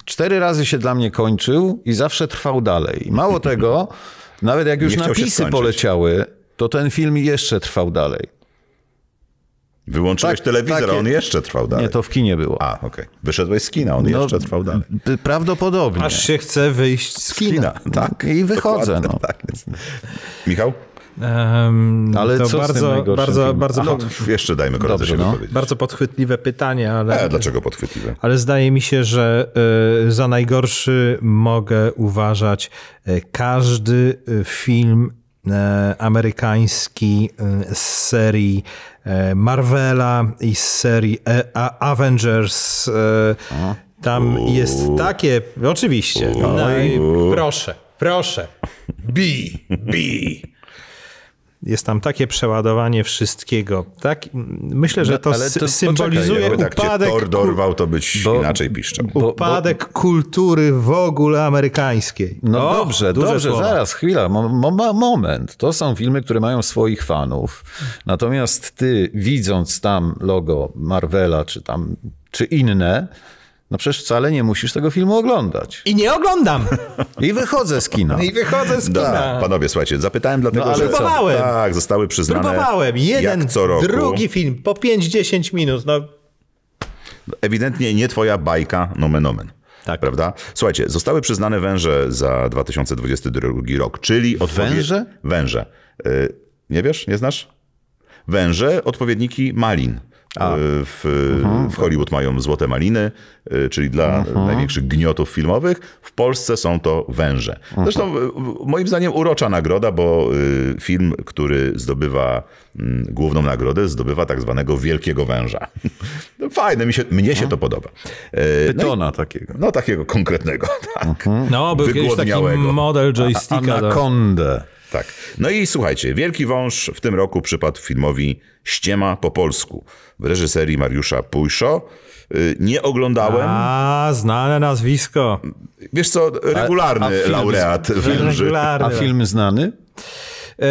cztery razy się dla mnie kończył i zawsze trwał dalej. Mało tego, nawet jak już napisy poleciały, to ten film jeszcze trwał dalej. Wyłączyłeś tak, telewizor, takie... on jeszcze trwał dalej. Nie, to w kinie było. A, okej. Okay. Wyszedłeś z kina, on no, jeszcze trwał dalej. Prawdopodobnie. Aż się chce wyjść z, z kina. No, tak. I wychodzę. No. Tak Michał? Um, ale to co bardzo, bardzo, bardzo no, pod... jeszcze dajmy koledze się no. Bardzo podchwytliwe pytanie, ale. E, dlaczego podchwytliwe? Ale zdaje mi się, że y, za najgorszy mogę uważać e, każdy e, film E, amerykański e, z serii e, Marvela i z serii Avengers. Tam jest takie, oczywiście. No i proszę, proszę. B, B jest tam takie przeładowanie wszystkiego. Tak? Myślę, że to, no, to symbolizuje poczekaj, tak upadek... Cię Thor dorwał, to być bo, inaczej piszczał. Upadek bo... kultury w ogóle amerykańskiej. No o, dobrze, dobrze, słowa. zaraz, chwila, mo, mo, moment. To są filmy, które mają swoich fanów. Natomiast ty, widząc tam logo Marvela, czy tam, czy inne, no przecież wcale nie musisz tego filmu oglądać. I nie oglądam. I wychodzę z kina. I wychodzę z kina. Da, panowie, słuchajcie, zapytałem dlatego, no, ale że... Próbowałem. Tak, zostały przyznane... Próbowałem. Jeden, co drugi film, po 5-10 minut. No. Ewidentnie nie twoja bajka, nomen omen. Tak. Prawda? Słuchajcie, zostały przyznane węże za 2022 rok, czyli... odpowiednie... Węże? Węże. Yy, nie wiesz? Nie znasz? Węże, odpowiedniki malin. Y, w, mhm. w Hollywood mają złote maliny, y, czyli dla mhm. największych gniotów filmowych. W Polsce są to węże. Mhm. Zresztą y, moim zdaniem urocza nagroda, bo film, który zdobywa mm, główną nagrodę, zdobywa tak zwanego wielkiego węża. No, fajne, mi się, mnie się to podoba. Pytona no takiego. No takiego konkretnego, tak. No, był jakiś taki model joysticka. Anakondę. Tak. No i słuchajcie, Wielki Wąż w tym roku przypadł filmowi Ściema po polsku w reżyserii Mariusza Pujszo. Y, nie oglądałem. A, znane nazwisko. Wiesz co, regularny a, a laureat węży. Regularny. A film znany? E,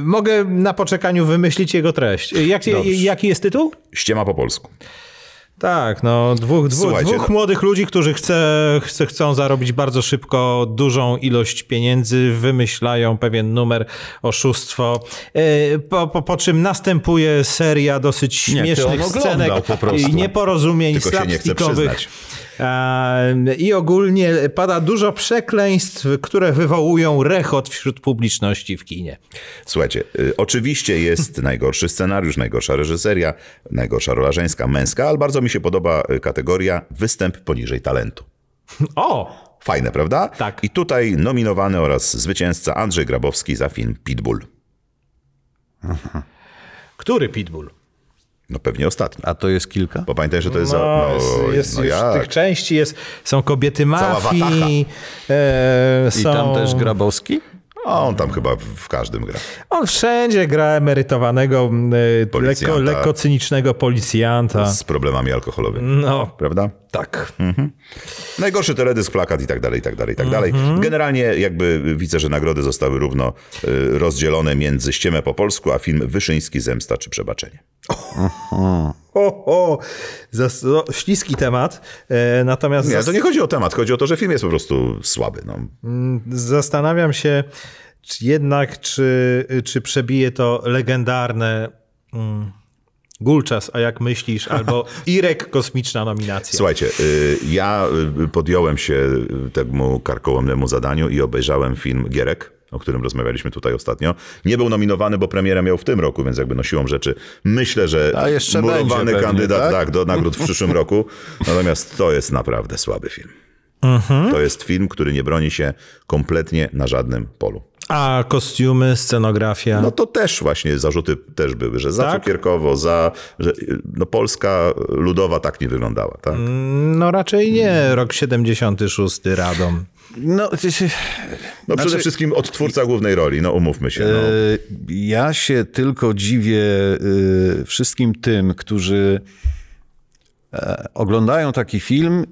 mogę na poczekaniu wymyślić jego treść. Jak, jaki jest tytuł? Ściema po polsku. Tak, no dwóch, dwóch, dwóch no. młodych ludzi, którzy chce, chce, chcą zarobić bardzo szybko dużą ilość pieniędzy, wymyślają pewien numer, oszustwo, e, po, po, po czym następuje seria dosyć śmiesznych nie, scenek i nieporozumień slapstickowych. I ogólnie pada dużo przekleństw, które wywołują rechot wśród publiczności w kinie. Słuchajcie, y, oczywiście jest najgorszy scenariusz, najgorsza reżyseria, najgorsza rola żeńska, męska, ale bardzo mi się podoba y, kategoria występ poniżej talentu. O! Fajne, prawda? Tak. I tutaj nominowany oraz zwycięzca Andrzej Grabowski za film Pitbull. Który Pitbull? No pewnie ostatni. A to jest kilka? Bo pamiętaj, że to jest... No, no, jest, no tych części jest, są kobiety mafii. E, są... I tam też Grabowski? A on tam chyba w każdym gra. On wszędzie gra emerytowanego, e, lekko, lekko, cynicznego policjanta. Z problemami alkoholowymi. No. Prawda? Tak. Mhm. Najgorszy teledysk, plakat i tak dalej, i tak dalej, i tak dalej. Mhm. Generalnie jakby widzę, że nagrody zostały równo e, rozdzielone między Ściemę po polsku, a film Wyszyński, Zemsta czy Przebaczenie. Oho, oho, o, no, śliski temat. E, natomiast. Nie, to nie chodzi o temat, chodzi o to, że film jest po prostu słaby. No. Mm, zastanawiam się czy jednak, czy, czy przebije to legendarne. Mm, Gulczas, a jak myślisz, albo Irek kosmiczna nominacja. Słuchajcie, y, ja y, podjąłem się temu karkołomnemu zadaniu i obejrzałem film Gierek o którym rozmawialiśmy tutaj ostatnio, nie był nominowany, bo premiera miał w tym roku, więc jakby no siłą rzeczy myślę, że A jeszcze murowany kandydat tak? tak? do nagród w przyszłym roku. Natomiast to jest naprawdę słaby film. Mhm. To jest film, który nie broni się kompletnie na żadnym polu. A kostiumy, scenografia? No to też właśnie zarzuty też były, że za tak? cukierkowo, za... Że, no Polska ludowa tak nie wyglądała, tak? Mm, no raczej nie. Rok 76, Radom. No, no przede znaczy- wszystkim od twórca głównej roli, no umówmy się. No. E, ja się tylko dziwię e, wszystkim tym, którzy e, oglądają taki film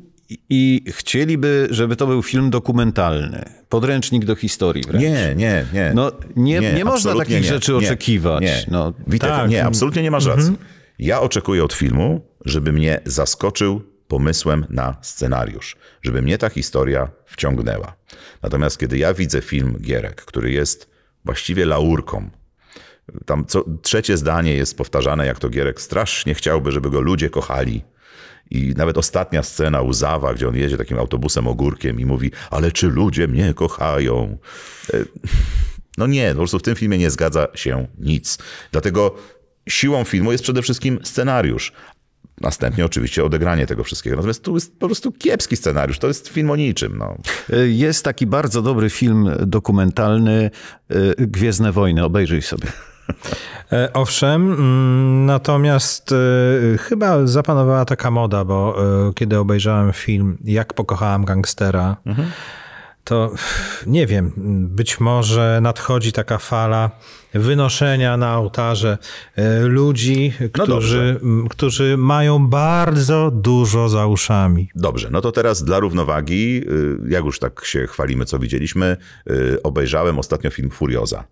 i chcieliby, żeby to był film dokumentalny, podręcznik do historii wręcz. Nie, nie, nie. No, nie, nie, nie można takich nie, rzeczy oczekiwać. Nie, no, Witek, tak. nie, absolutnie nie masz racji. Mhm. Ja oczekuję od filmu, żeby mnie zaskoczył pomysłem na scenariusz, żeby mnie ta historia wciągnęła. Natomiast kiedy ja widzę film Gierek, który jest właściwie laurką, tam co, trzecie zdanie jest powtarzane, jak to Gierek strasznie chciałby, żeby go ludzie kochali, i nawet ostatnia scena łzawa, gdzie on jedzie takim autobusem ogórkiem i mówi, ale czy ludzie mnie kochają? E, no nie, po prostu w tym filmie nie zgadza się nic. Dlatego siłą filmu jest przede wszystkim scenariusz, Następnie oczywiście odegranie tego wszystkiego. Natomiast tu jest po prostu kiepski scenariusz. To jest film o niczym. No. Y, jest taki bardzo dobry film dokumentalny y, Gwiezdne Wojny. Obejrzyj sobie. E, owszem, mm, natomiast y, chyba zapanowała taka moda, bo kiedy obejrzałem film Jak pokochałam gangstera, mhm to nie wiem, być może nadchodzi taka fala wynoszenia na ołtarze e, ludzi, no którzy, którzy mają bardzo dużo za uszami. Dobrze, no to teraz dla równowagi, y, jak już tak się chwalimy, co widzieliśmy, y, obejrzałem ostatnio film Furioza.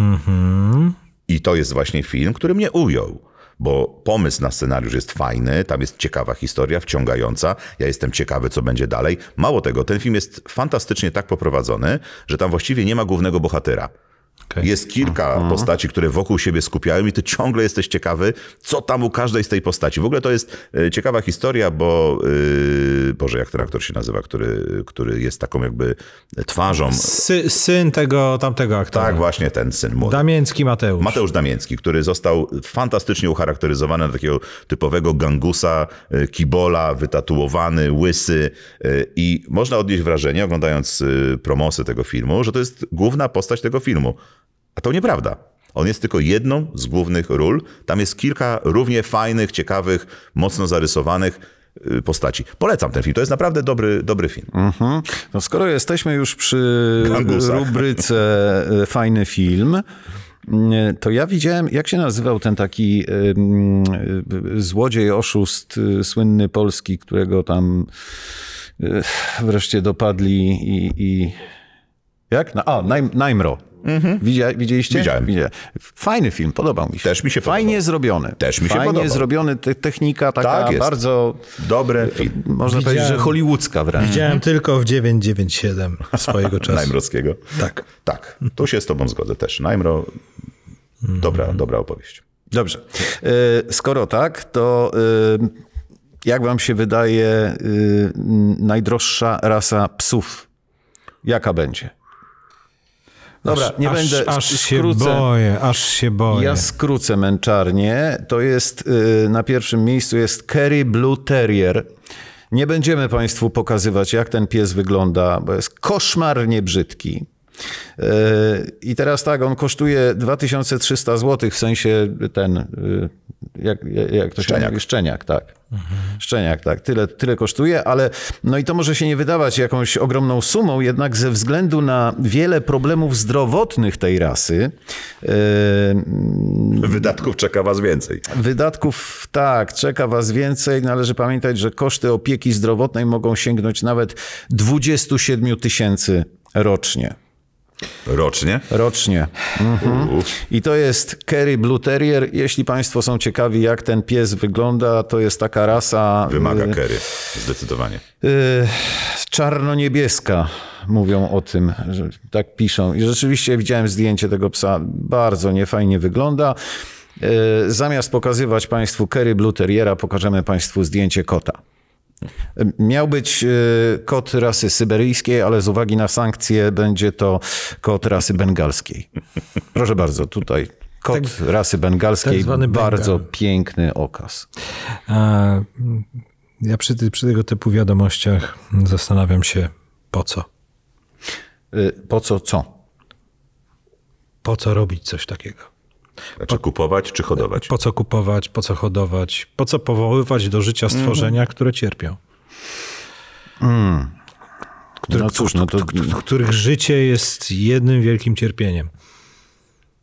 Mhm. I to jest właśnie film, który mnie ujął bo pomysł na scenariusz jest fajny, tam jest ciekawa historia, wciągająca. Ja jestem ciekawy, co będzie dalej. Mało tego, ten film jest fantastycznie tak poprowadzony, że tam właściwie nie ma głównego bohatera. Okay. Jest kilka mhm. postaci, które wokół siebie skupiają i ty ciągle jesteś ciekawy, co tam u każdej z tej postaci. W ogóle to jest e, ciekawa historia, bo yy, Boże, jak ten aktor się nazywa, który, który jest taką jakby twarzą. Sy, syn tego tamtego aktora. Tak, właśnie ten syn młody. Damięcki Mateusz. Mateusz Damięcki, który został fantastycznie ucharakteryzowany na takiego typowego gangusa, e, kibola, wytatuowany, łysy i można odnieść wrażenie, oglądając promosy tego filmu, że to jest główna postać tego filmu. A to nieprawda. On jest tylko jedną z głównych ról. Tam jest kilka równie fajnych, ciekawych, mocno zarysowanych y, postaci. Polecam ten film. To jest naprawdę dobry, dobry film. Mm -hmm. No skoro jesteśmy już przy Gangusach. rubryce y, fajny film, y, to ja widziałem, jak się nazywał ten taki złodziej, oszust słynny polski, którego tam wreszcie dopadli i, i jak? Na, a, Najm, Najmro. Mhm. Widzia, widzieliście? Widziałem. Widzia. Fajny film, podobał mi się. Też mi się Fajnie zrobiony. Też mi się Fajnie zrobiony, te, technika taka tak bardzo... Dobry e, film. Można Widziałem. powiedzieć, że hollywoodzka wręcz. Widziałem tylko w 997 swojego czasu. Najmrockiego. Tak. Tak, tu się z tobą zgodzę też. Najmro, dobra, mhm. dobra opowieść. Dobrze. E, skoro tak, to e, jak wam się wydaje najdroższa rasa psów? Jaka będzie? Dobra, aż, nie aż, będę. Aż skrócę, się boję, aż się boję. Ja skrócę męczarnię. To jest y, na pierwszym miejscu jest Kerry Blue Terrier. Nie będziemy Państwu pokazywać, jak ten pies wygląda, bo jest koszmarnie brzydki. Yy, I teraz tak, on kosztuje 2300 zł, w sensie ten, yy, jak, jak to się mówi, szczeniak, tak. Mhm. Szczeniak, tak, tyle, tyle kosztuje, ale no i to może się nie wydawać jakąś ogromną sumą, jednak ze względu na wiele problemów zdrowotnych tej rasy. Yy, wydatków czeka Was więcej. Wydatków tak, czeka Was więcej. Należy pamiętać, że koszty opieki zdrowotnej mogą sięgnąć nawet 27 tysięcy rocznie. Rocznie? Rocznie. Mhm. I to jest Kerry Blue Terrier. Jeśli Państwo są ciekawi, jak ten pies wygląda, to jest taka rasa. Wymaga y, Kerry, zdecydowanie. Y, czarno-niebieska mówią o tym, że tak piszą. I rzeczywiście widziałem zdjęcie tego psa. Bardzo niefajnie wygląda. Y, zamiast pokazywać Państwu Kerry Blue Terriera, pokażemy Państwu zdjęcie kota. Miał być e, kot rasy syberyjskiej, ale z uwagi na sankcje będzie to kot rasy bengalskiej. Proszę bardzo, tutaj kot tak, rasy bengalskiej, tak bardzo Bengal. piękny okaz. ja przy, przy tego typu wiadomościach zastanawiam się, po co? E, po co co? Po co robić coś takiego? Znaczy po, kupować czy hodować? Po co kupować, po co hodować, po co powoływać do życia mhm. stworzenia, mm które cierpią? Mm. Który, no cóż, no to... Których życie jest jednym wielkim cierpieniem.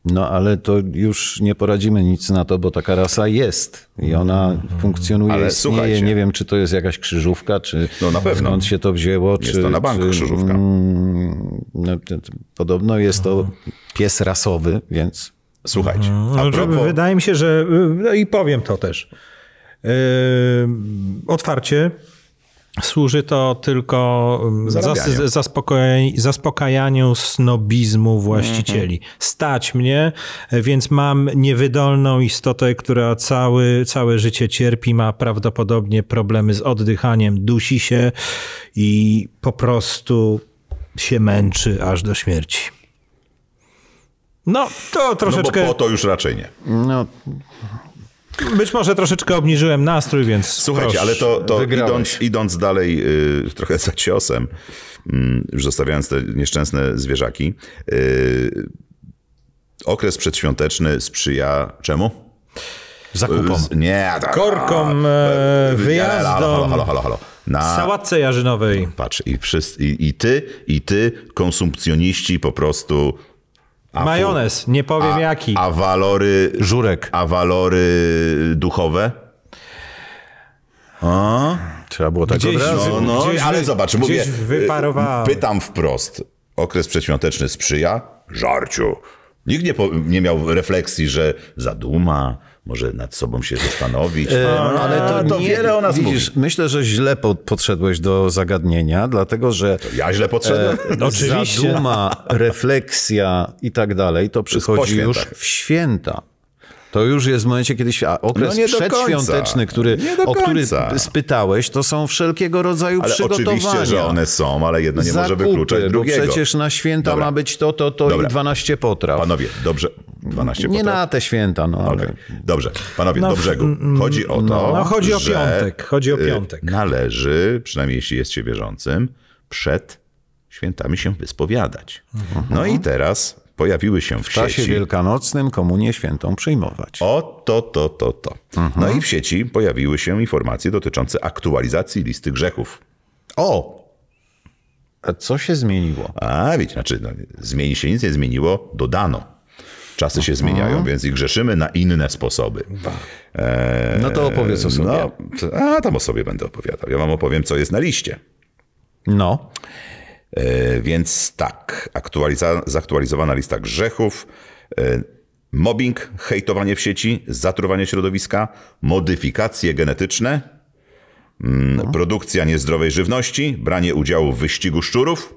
No ale to już nie poradzimy nic na to, bo taka rasa jest i ona mhm. funkcjonuje, ale istnieje. Słuchajcie. Nie wiem, czy to jest jakaś krzyżówka, czy no, na pewno. skąd się to wzięło. Jest czy, to na bank czy, krzyżówka. Mm, no, podobno jest to mhm. pies rasowy, więc Słuchajcie. Mhm. No, propos... Wydaje mi się, że. Y, no i powiem to też. Yy, otwarcie. Służy to tylko mm, zas, zaspokajaniu snobizmu właścicieli. Mhm. Stać mnie, więc mam niewydolną istotę, która cały, całe życie cierpi, ma prawdopodobnie problemy z oddychaniem, dusi się i po prostu się męczy aż do śmierci. No, to troszeczkę... No bo po to już raczej nie. No... Być może troszeczkę obniżyłem nastrój, więc. Słuchajcie, ale to, to idąc, idąc, dalej y, trochę za ciosem, mm, już zostawiając te nieszczęsne zwierzaki, y, okres przedświąteczny sprzyja czemu? Zakupom. Y, z, nie, tak. Korkom, e, wyjazdom. Halo, halo, halo, halo, Na sałatce jarzynowej. Patrz, i, wszyscy, i, i ty, i ty, konsumpcjoniści po prostu a Majonez, nie powiem a, jaki. A walory. Żurek. A walory duchowe? A? Trzeba było tak gdzieś, od razu. No, no, ale wy, zobacz, mówię. Y, y, wyparowałem. Pytam wprost. Okres przedświąteczny sprzyja żarciu. Nikt nie, po, nie miał refleksji, że zaduma, może nad sobą się zastanowić. No, no, ale to, to nie, wiele o nas widzisz, mówi. Myślę, że źle podszedłeś do zagadnienia, dlatego że... To ja źle podszedłem? E, oczywiście. Zaduma, refleksja i tak dalej, to przychodzi to już w święta. To już jest w momencie, kiedy a okres no przedświąteczny, który, o który spytałeś, to są wszelkiego rodzaju ale przygotowania. Oczywiście, że one są, ale jedno nie Zakupy, może wykluczać drugiego. Bo przecież na święta Dobra. ma być to, to, to Dobra. i 12 potraw. Panowie, dobrze, 12 Nie potraw. na te święta, no. Okay. Ale... Dobrze, panowie, no, do brzegu. Mm, mm, chodzi o to, no, chodzi o piątek. Chodzi o y, piątek. Należy, przynajmniej jeśli jest się wierzącym, przed świętami się wyspowiadać. Mhm. No i teraz pojawiły się w, w czasie sieci. wielkanocnym komunię świętą przyjmować. O, to, to, to, to. No mhm. No i w sieci pojawiły się informacje dotyczące aktualizacji listy grzechów. O! A co się zmieniło? A, wiecie, znaczy, no, zmieni się nic nie zmieniło, dodano Czasy się zmieniają, mhm. więc ich grzeszymy na inne sposoby. E, no to opowiedz o sobie. No, a tam o sobie będę opowiadał. Ja wam opowiem, co jest na liście. No. E, więc tak, aktualiza- zaktualizowana lista grzechów. E, mobbing, hejtowanie w sieci, zatruwanie środowiska, modyfikacje genetyczne, mm, no. produkcja niezdrowej żywności, branie udziału w wyścigu szczurów.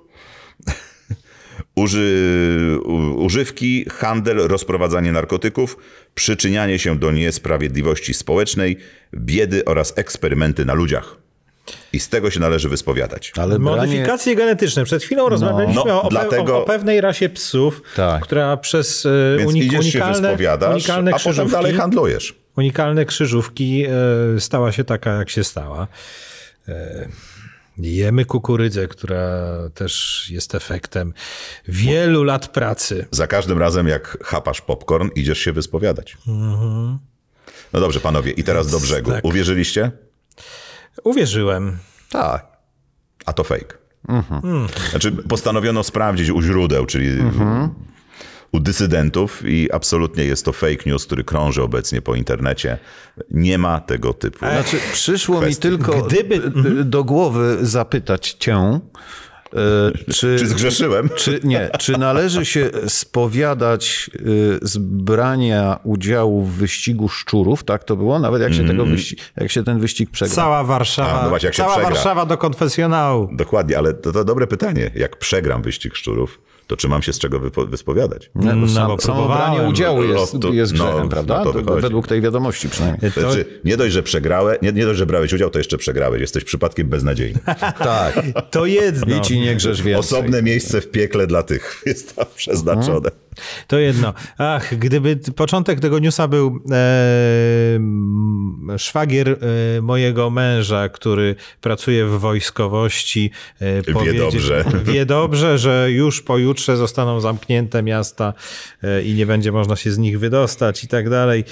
Uży, używki, handel, rozprowadzanie narkotyków, przyczynianie się do niesprawiedliwości społecznej, biedy oraz eksperymenty na ludziach. I z tego się należy wyspowiadać. Ale Modyfikacje branie... genetyczne. Przed chwilą no. rozmawialiśmy no, o, dlatego... o, pewnej rasie psów, tak. która przez e, Więc unik unikalne, unikalne a potem dalej handlujesz. Unikalne krzyżówki e, stała się taka, jak się stała. E, Jemy kukurydzę, która też jest efektem wielu lat pracy. Za każdym razem, jak chapasz popcorn, idziesz się wyspowiadać. Mhm. No dobrze, panowie, i teraz do brzegu. Tak. Uwierzyliście? Uwierzyłem. Tak. A to fake. Mhm. Znaczy, postanowiono sprawdzić u źródeł, czyli mhm u dysydentów i absolutnie jest to fake news, który krąży obecnie po internecie. Nie ma tego typu. Znaczy, przyszło kwestii. mi tylko Gdyby... Y, y, mhm. do głowy zapytać cię, y, czy, czy zgrzeszyłem? Czy, nie, czy należy się spowiadać z brania udziału w wyścigu szczurów? Tak to było? Nawet jak się, tego mhm. wyścig, jak się ten wyścig przegra. Cała Warszawa, A, no właśnie, cała Warszawa do konfesjonału. Dokładnie, ale to, to dobre pytanie. Jak przegram wyścig szczurów, to czy mam się z czego wyspowiadać? No, no, sam, udziału jest, to, jest grzechem, no, prawda? No to Według tej wiadomości przynajmniej. To... Znaczy, nie dość, że przegrałeś, nie, nie dość, że brałeś udział, to jeszcze przegrałeś. Jesteś przypadkiem beznadziejny. tak. To jedno. I ci nie grzesz więcej. Osobne miejsce w piekle dla tych jest tam przeznaczone. To jedno. Ach, gdyby początek tego newsa był e, szwagier e, mojego męża, który pracuje w wojskowości, e, wie dobrze. Wie dobrze, że już pojutrze zostaną zamknięte miasta e, i nie będzie można się z nich wydostać i tak dalej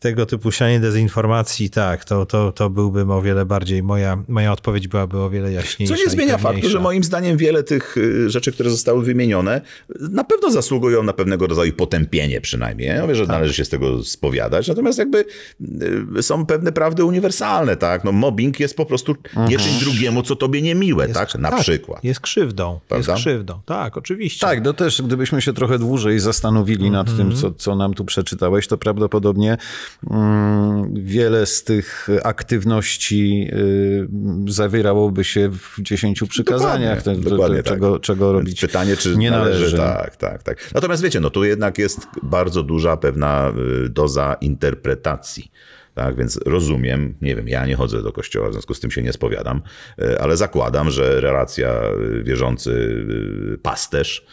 tego typu sianie dezinformacji, tak, to, to, to byłbym o wiele bardziej, moja, moja odpowiedź byłaby o wiele jaśniejsza. Co nie zmienia faktu, że moim zdaniem wiele tych y, rzeczy, które zostały wymienione, na pewno zasługują na pewnego rodzaju potępienie przynajmniej. Ja że tak. należy się z tego spowiadać, natomiast jakby y, są pewne prawdy uniwersalne, tak? No mobbing jest po prostu mhm. drugiemu, co tobie niemiłe, jest, tak? Na tak, przykład. Jest krzywdą, Prawda? jest krzywdą, tak, oczywiście. Tak, no też gdybyśmy się trochę dłużej zastanowili nad tym, mhm. co, co nam tu przeczytałeś, to prawdopodobnie Mm, wiele z tych aktywności y, zawierałoby się w dziesięciu przykazaniach, dokładnie, ten, dokładnie czego, tak. czego robić pytanie, czy nie należy. należy. Tak, tak, tak. Natomiast wiecie, no tu jednak jest bardzo duża pewna y, doza interpretacji. Tak, więc rozumiem, nie wiem, ja nie chodzę do kościoła, w związku z tym się nie spowiadam, y, ale zakładam, że relacja wierzący pasterz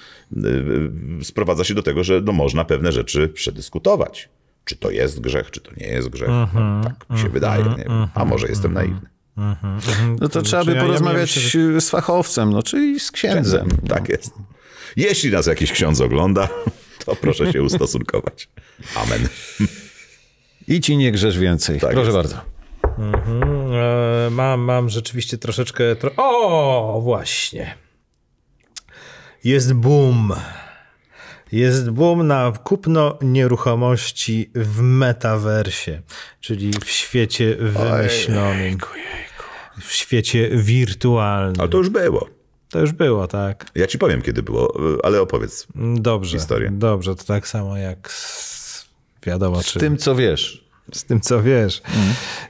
sprowadza się do tego, że no, można pewne rzeczy przedyskutować czy to jest grzech, czy to nie jest grzech. No, mhm, tak mi się wydaje. Mhm, nie wiem. Mhm, A może jestem naiwny. No to trzeba by porozmawiać z fachowcem, no czyli z księdzem. No. Tak jest. Jeśli nas jakiś ksiądz ogląda, to proszę się ustosunkować. Amen. I ci nie grzesz więcej. Tak proszę jest. bardzo. E, mam, mam rzeczywiście troszeczkę. Tro... O, właśnie. Jest boom jest boom na kupno nieruchomości w metaversie, czyli w świecie wymyślonym. Ojejku, jejku. W świecie wirtualnym. A to już było. To już było, tak. Ja ci powiem, kiedy było, ale opowiedz dobrze, historię. Dobrze, to tak samo jak z, wiadomo. Z czy... tym, co wiesz z tym, co wiesz.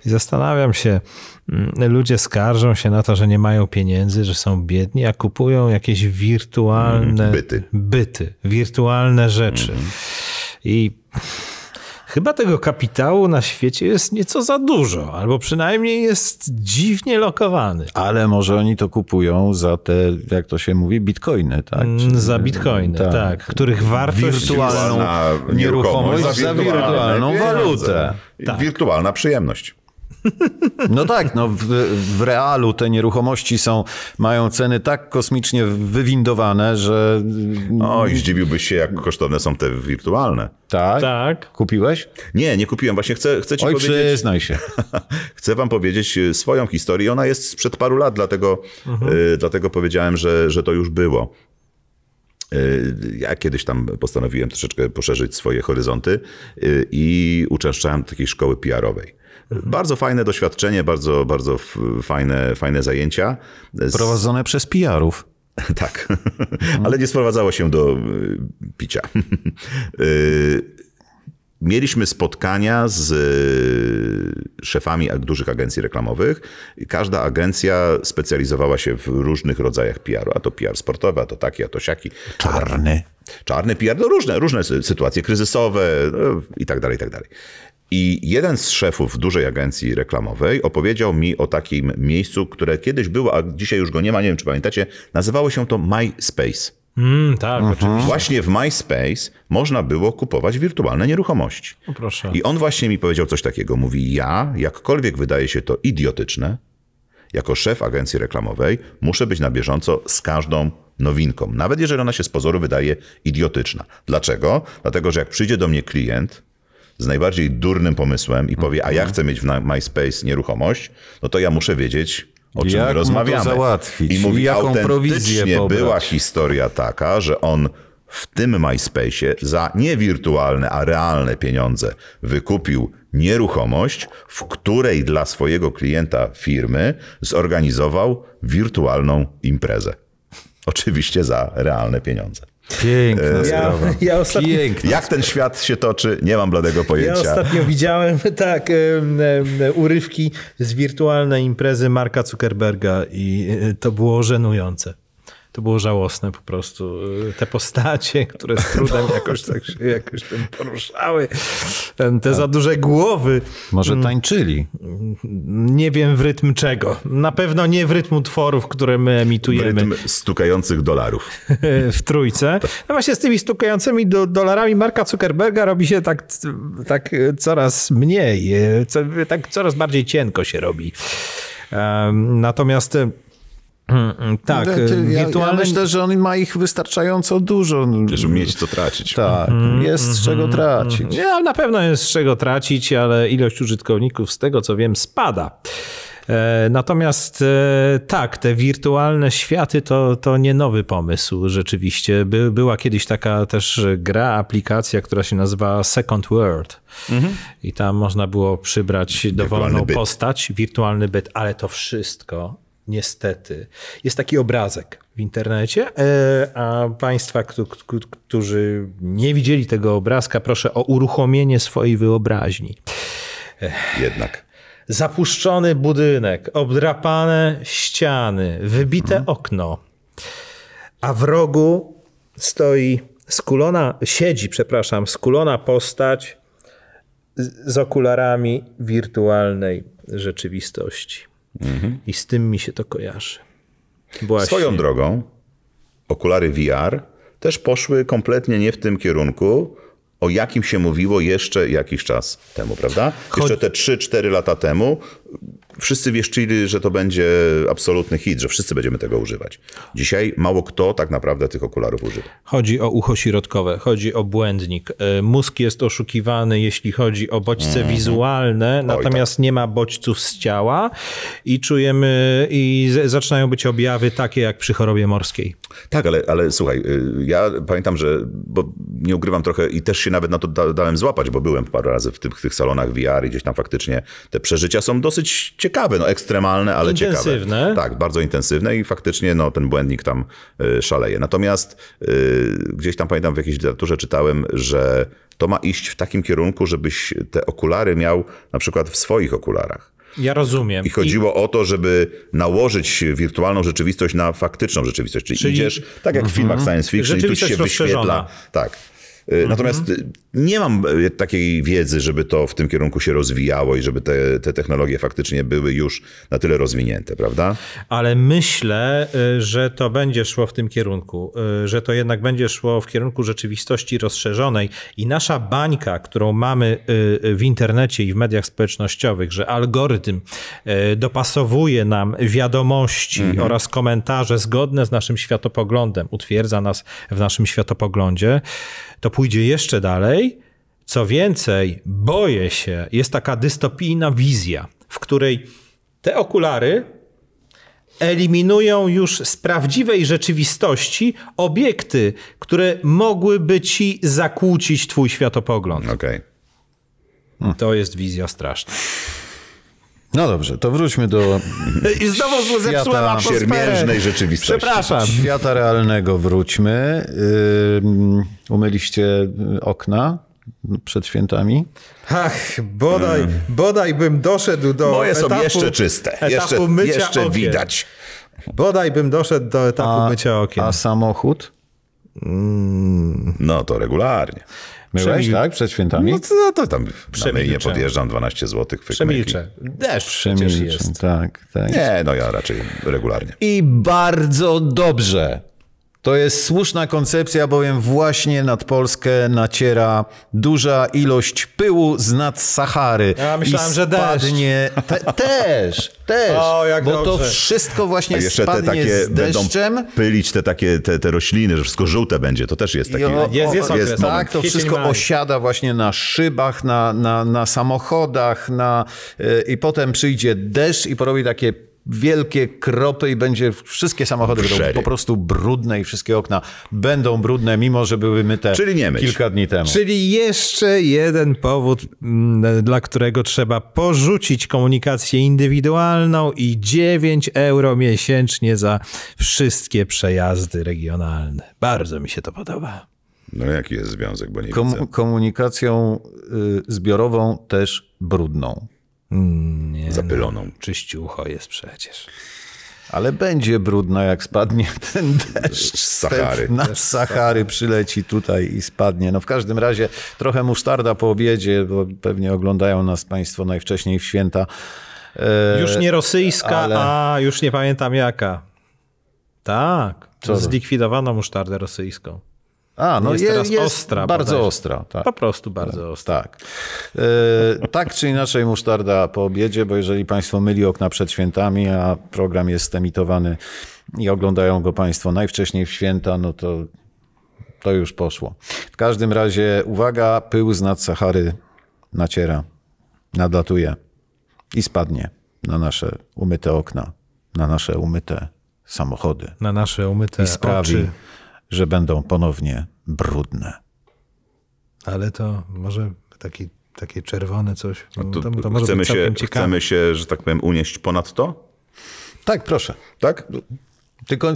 I zastanawiam się, mm, ludzie skarżą się na to, że nie mają pieniędzy, że są biedni, a kupują jakieś wirtualne mm, byty, byty wirtualne rzeczy. Mhm. I Chyba tego kapitału na świecie jest nieco za dużo, albo przynajmniej jest dziwnie lokowany. Ale może oni to kupują za te, jak to się mówi, bitcoiny, tak? Mm, Czy... Za bitcoiny, tak. tak których wartość wirtualną nieruchomość, nieruchomość za wirtualną walutę. Tak. Wirtualna przyjemność. No tak, no w, w, realu te nieruchomości są, mają ceny tak kosmicznie wywindowane, że... O, i zdziwiłbyś się, jak kosztowne są te wirtualne. Tak? Tak. Kupiłeś? Nie, nie kupiłem. Właśnie chcę, chcę ci Oj, powiedzieć... Oj, przyznaj się. chcę wam powiedzieć e, swoją historię. Ona jest sprzed paru lat, dlatego, mhm. y, dlatego powiedziałem, że, że to już było. E, ja kiedyś tam postanowiłem troszeczkę poszerzyć swoje horyzonty i uczęszczałem do takiej szkoły PR-owej. Bardzo fajne doświadczenie, bardzo, bardzo fajne, fajne zajęcia. Prowadzone przez PR-ów. Tak, ale nie sprowadzało się do y, picia. Y, mieliśmy spotkania z y, szefami dużych agencji reklamowych. Każda agencja specjalizowała się w różnych rodzajach PR-u. A to PR sportowy, a to taki, a to siaki. Czarny. Czarny PR, no różne, różne sytuacje kryzysowe no, i tak dalej, i tak dalej. I jeden z szefów dużej agencji reklamowej opowiedział mi o takim miejscu, które kiedyś było, a dzisiaj już go nie ma, nie wiem czy pamiętacie, nazywało się to MySpace. Mm, tak, mhm. oczywiście. Właśnie w MySpace można było kupować wirtualne nieruchomości. O, no proszę. I on właśnie mi powiedział coś takiego. Mówi, ja, jakkolwiek wydaje się to idiotyczne, jako szef agencji reklamowej muszę być na bieżąco z każdą nowinką, nawet jeżeli ona się z pozoru wydaje idiotyczna. Dlaczego? Dlatego, że jak przyjdzie do mnie klient, z najbardziej durnym pomysłem i powie, a ja chcę mieć w MySpace nieruchomość, no to ja muszę wiedzieć, o czym Jak rozmawiamy. I mówi, jaką autentycznie była historia taka, że on w tym MySpace za niewirtualne, a realne pieniądze wykupił nieruchomość, w której dla swojego klienta firmy zorganizował wirtualną imprezę. Oczywiście za realne pieniądze. Piękna e, ja, sprawa. Ja ostatnio, Piękna jak ten świat się toczy, nie mam bladego pojęcia. Ja ostatnio widziałem tak urywki z wirtualnej imprezy Marka Zuckerberga i e, to było żenujące to było żałosne po prostu. Te postacie, które z trudem no, jakoś tak, tak się jakoś tym poruszały, te tak. za duże głowy. Może mm. tańczyli. Nie wiem w rytm czego. Na pewno nie w rytm utworów, które my emitujemy. W rytm stukających dolarów. w trójce. No właśnie z tymi stukającymi do, dolarami Marka Zuckerberga robi się tak, tak coraz mniej, tak coraz bardziej cienko się robi. Natomiast Mm, mm, tak, y, ja, wirtualne... ja myślę, że on ma ich wystarczająco dużo. Żeby mieć co tracić. Tak, mm, jest z czego tracić. Nie, ja, na pewno jest z czego tracić, ale ilość użytkowników z tego co wiem spada. E, natomiast e, tak, te wirtualne światy to, to nie nowy pomysł rzeczywiście. By, była kiedyś taka też gra, aplikacja, która się nazywa Second World. Mhm. I tam można było przybrać dowolną wirtualny postać, wirtualny byt, ale to wszystko niestety. Jest taki obrazek w internecie, e, a Państwa, którzy nie widzieli tego obrazka, proszę o uruchomienie swojej wyobraźni. Jednak. Zapuszczony budynek, obdrapane ściany, wybite mhm. okno, a w rogu stoi skulona, siedzi, przepraszam, skulona postać z, z okularami wirtualnej rzeczywistości. Mhm. I z tym mi się to kojarzy. Właśnie. Swoją drogą, okulary VR też poszły kompletnie nie w tym kierunku, o jakim się mówiło jeszcze jakiś czas temu, prawda? Jeszcze te 3-4 lata temu wszyscy wieszczyli, że to będzie absolutny hit, że wszyscy będziemy tego używać. Dzisiaj mało kto tak naprawdę tych okularów używa. Chodzi o ucho środkowe, chodzi o błędnik. E, mózg jest oszukiwany, jeśli chodzi o bodźce mm -hmm. wizualne, Oj, natomiast tak. nie ma bodźców z ciała i czujemy, i zaczynają być objawy takie jak przy chorobie morskiej. Tak, ale, ale słuchaj, y, ja pamiętam, że, bo nie ukrywam trochę i też się nawet na to dałem złapać, bo byłem parę razy w tych, tych salonach VR i gdzieś tam faktycznie te przeżycia są dosyć ciekawe, no ekstremalne, ale intensywne. ciekawe. Tak, bardzo intensywne i faktycznie no, ten błędnik tam y, szaleje. Natomiast yy, gdzieś tam pamiętam w jakiejś literaturze czytałem, że to ma iść w takim kierunku, żebyś te okulary miał na przykład w swoich okularach. Ja rozumiem. I chodziło I... o to, żeby nałożyć wirtualną rzeczywistość na faktyczną rzeczywistość. Czyli, Czyli... idziesz, tak jak w filmach mhm. science fiction, i tu się wyświetla. Tak. Y, mhm. Natomiast mhm. nie mam y, takiej wiedzy, żeby to w tym kierunku się rozwijało i żeby te, te technologie faktycznie były już na tyle rozwinięte, prawda? Ale myślę, że to będzie szło w tym kierunku, że to jednak będzie szło w kierunku rzeczywistości rozszerzonej i nasza bańka, którą mamy w internecie i w mediach społecznościowych, że algorytm dopasowuje nam wiadomości mhm. oraz komentarze zgodne z naszym światopoglądem, utwierdza nas w naszym światopoglądzie, to pójdzie jeszcze dalej. Co więcej, boję się, jest taka dystopijna wizja, w której te okulary eliminują już z prawdziwej rzeczywistości obiekty, które mogłyby ci zakłócić twój światopogląd. Okej. Okay. Hmm. To jest wizja straszna. No dobrze, to wróćmy do. I znowu zepsułem atmosferę. rzeczywistości. Przepraszam. Świata realnego wróćmy. Umyliście okna przed świętami? Ach, bodaj, hmm. bodaj bym doszedł do. Moje etapu, są jeszcze czyste. Jeszcze, jeszcze okien. widać. Bodaj bym doszedł do etapu a, mycia okien. A samochód? Mm. No to regularnie. Myłeś, tak? Przed świętami? No to, no to tam Przemilczę. podjeżdżam, 12 zł. Przemilczę. Deszcz Przemilczę, jest. tak, tak. Nie, no ja raczej regularnie. I bardzo dobrze. To jest słuszna koncepcja, bowiem właśnie nad Polskę naciera duża ilość pyłu z nad Sahary. Ja myślałem, I spadnie... że deszcz. Te, też, też. O, jak bo dobrze. to wszystko właśnie A jeszcze spadnie te takie, z deszczem. Będą pylić te takie te, te rośliny, że wszystko żółte będzie. To też jest taki... O, jest, jest, okres, no. Tak, to wszystko osiada właśnie na szybach, na, na, na samochodach na, y, i potem przyjdzie deszcz i porobi takie wielkie kropy i będzie wszystkie samochody Wszery. będą po prostu brudne i wszystkie okna będą brudne, mimo że były myte Czyli nie kilka dni temu. Czyli jeszcze jeden powód, mm, dla którego trzeba porzucić komunikację indywidualną i 9 euro miesięcznie za wszystkie przejazdy regionalne. Bardzo mi się to podoba. No jaki jest związek, bo nie Komunikacją y, zbiorową też brudną. Mm, nie, zapyloną. No, czyściucho jest przecież. Ale będzie brudna, jak spadnie ten deszcz z Sahary. Nad Sahary przyleci tutaj i spadnie. No w każdym razie trochę musztarda po obiedzie, bo pewnie oglądają nas Państwo najwcześniej w święta. E, już nie rosyjska, ale... a już nie pamiętam jaka. Tak, Co zlikwidowano musztardę rosyjską. A, no jest, jest, jest ostra. Bardzo ostra. Tak. Po prostu bardzo tak, ostra. Tak. E, tak czy inaczej musztarda po obiedzie, bo jeżeli Państwo myli okna przed świętami, a program jest emitowany i oglądają go Państwo najwcześniej w święta, no to to już poszło. W każdym razie uwaga, pył z nad Sahary naciera, nadlatuje i spadnie na nasze umyte okna, na nasze umyte samochody. Na nasze umyte I sprawi, oczy że będą ponownie brudne. Ale to może taki, takie czerwone coś. To, to, to może chcemy, się, ciekawe. chcemy się, że tak powiem, unieść ponad to? Tak, proszę. Tak? Tylko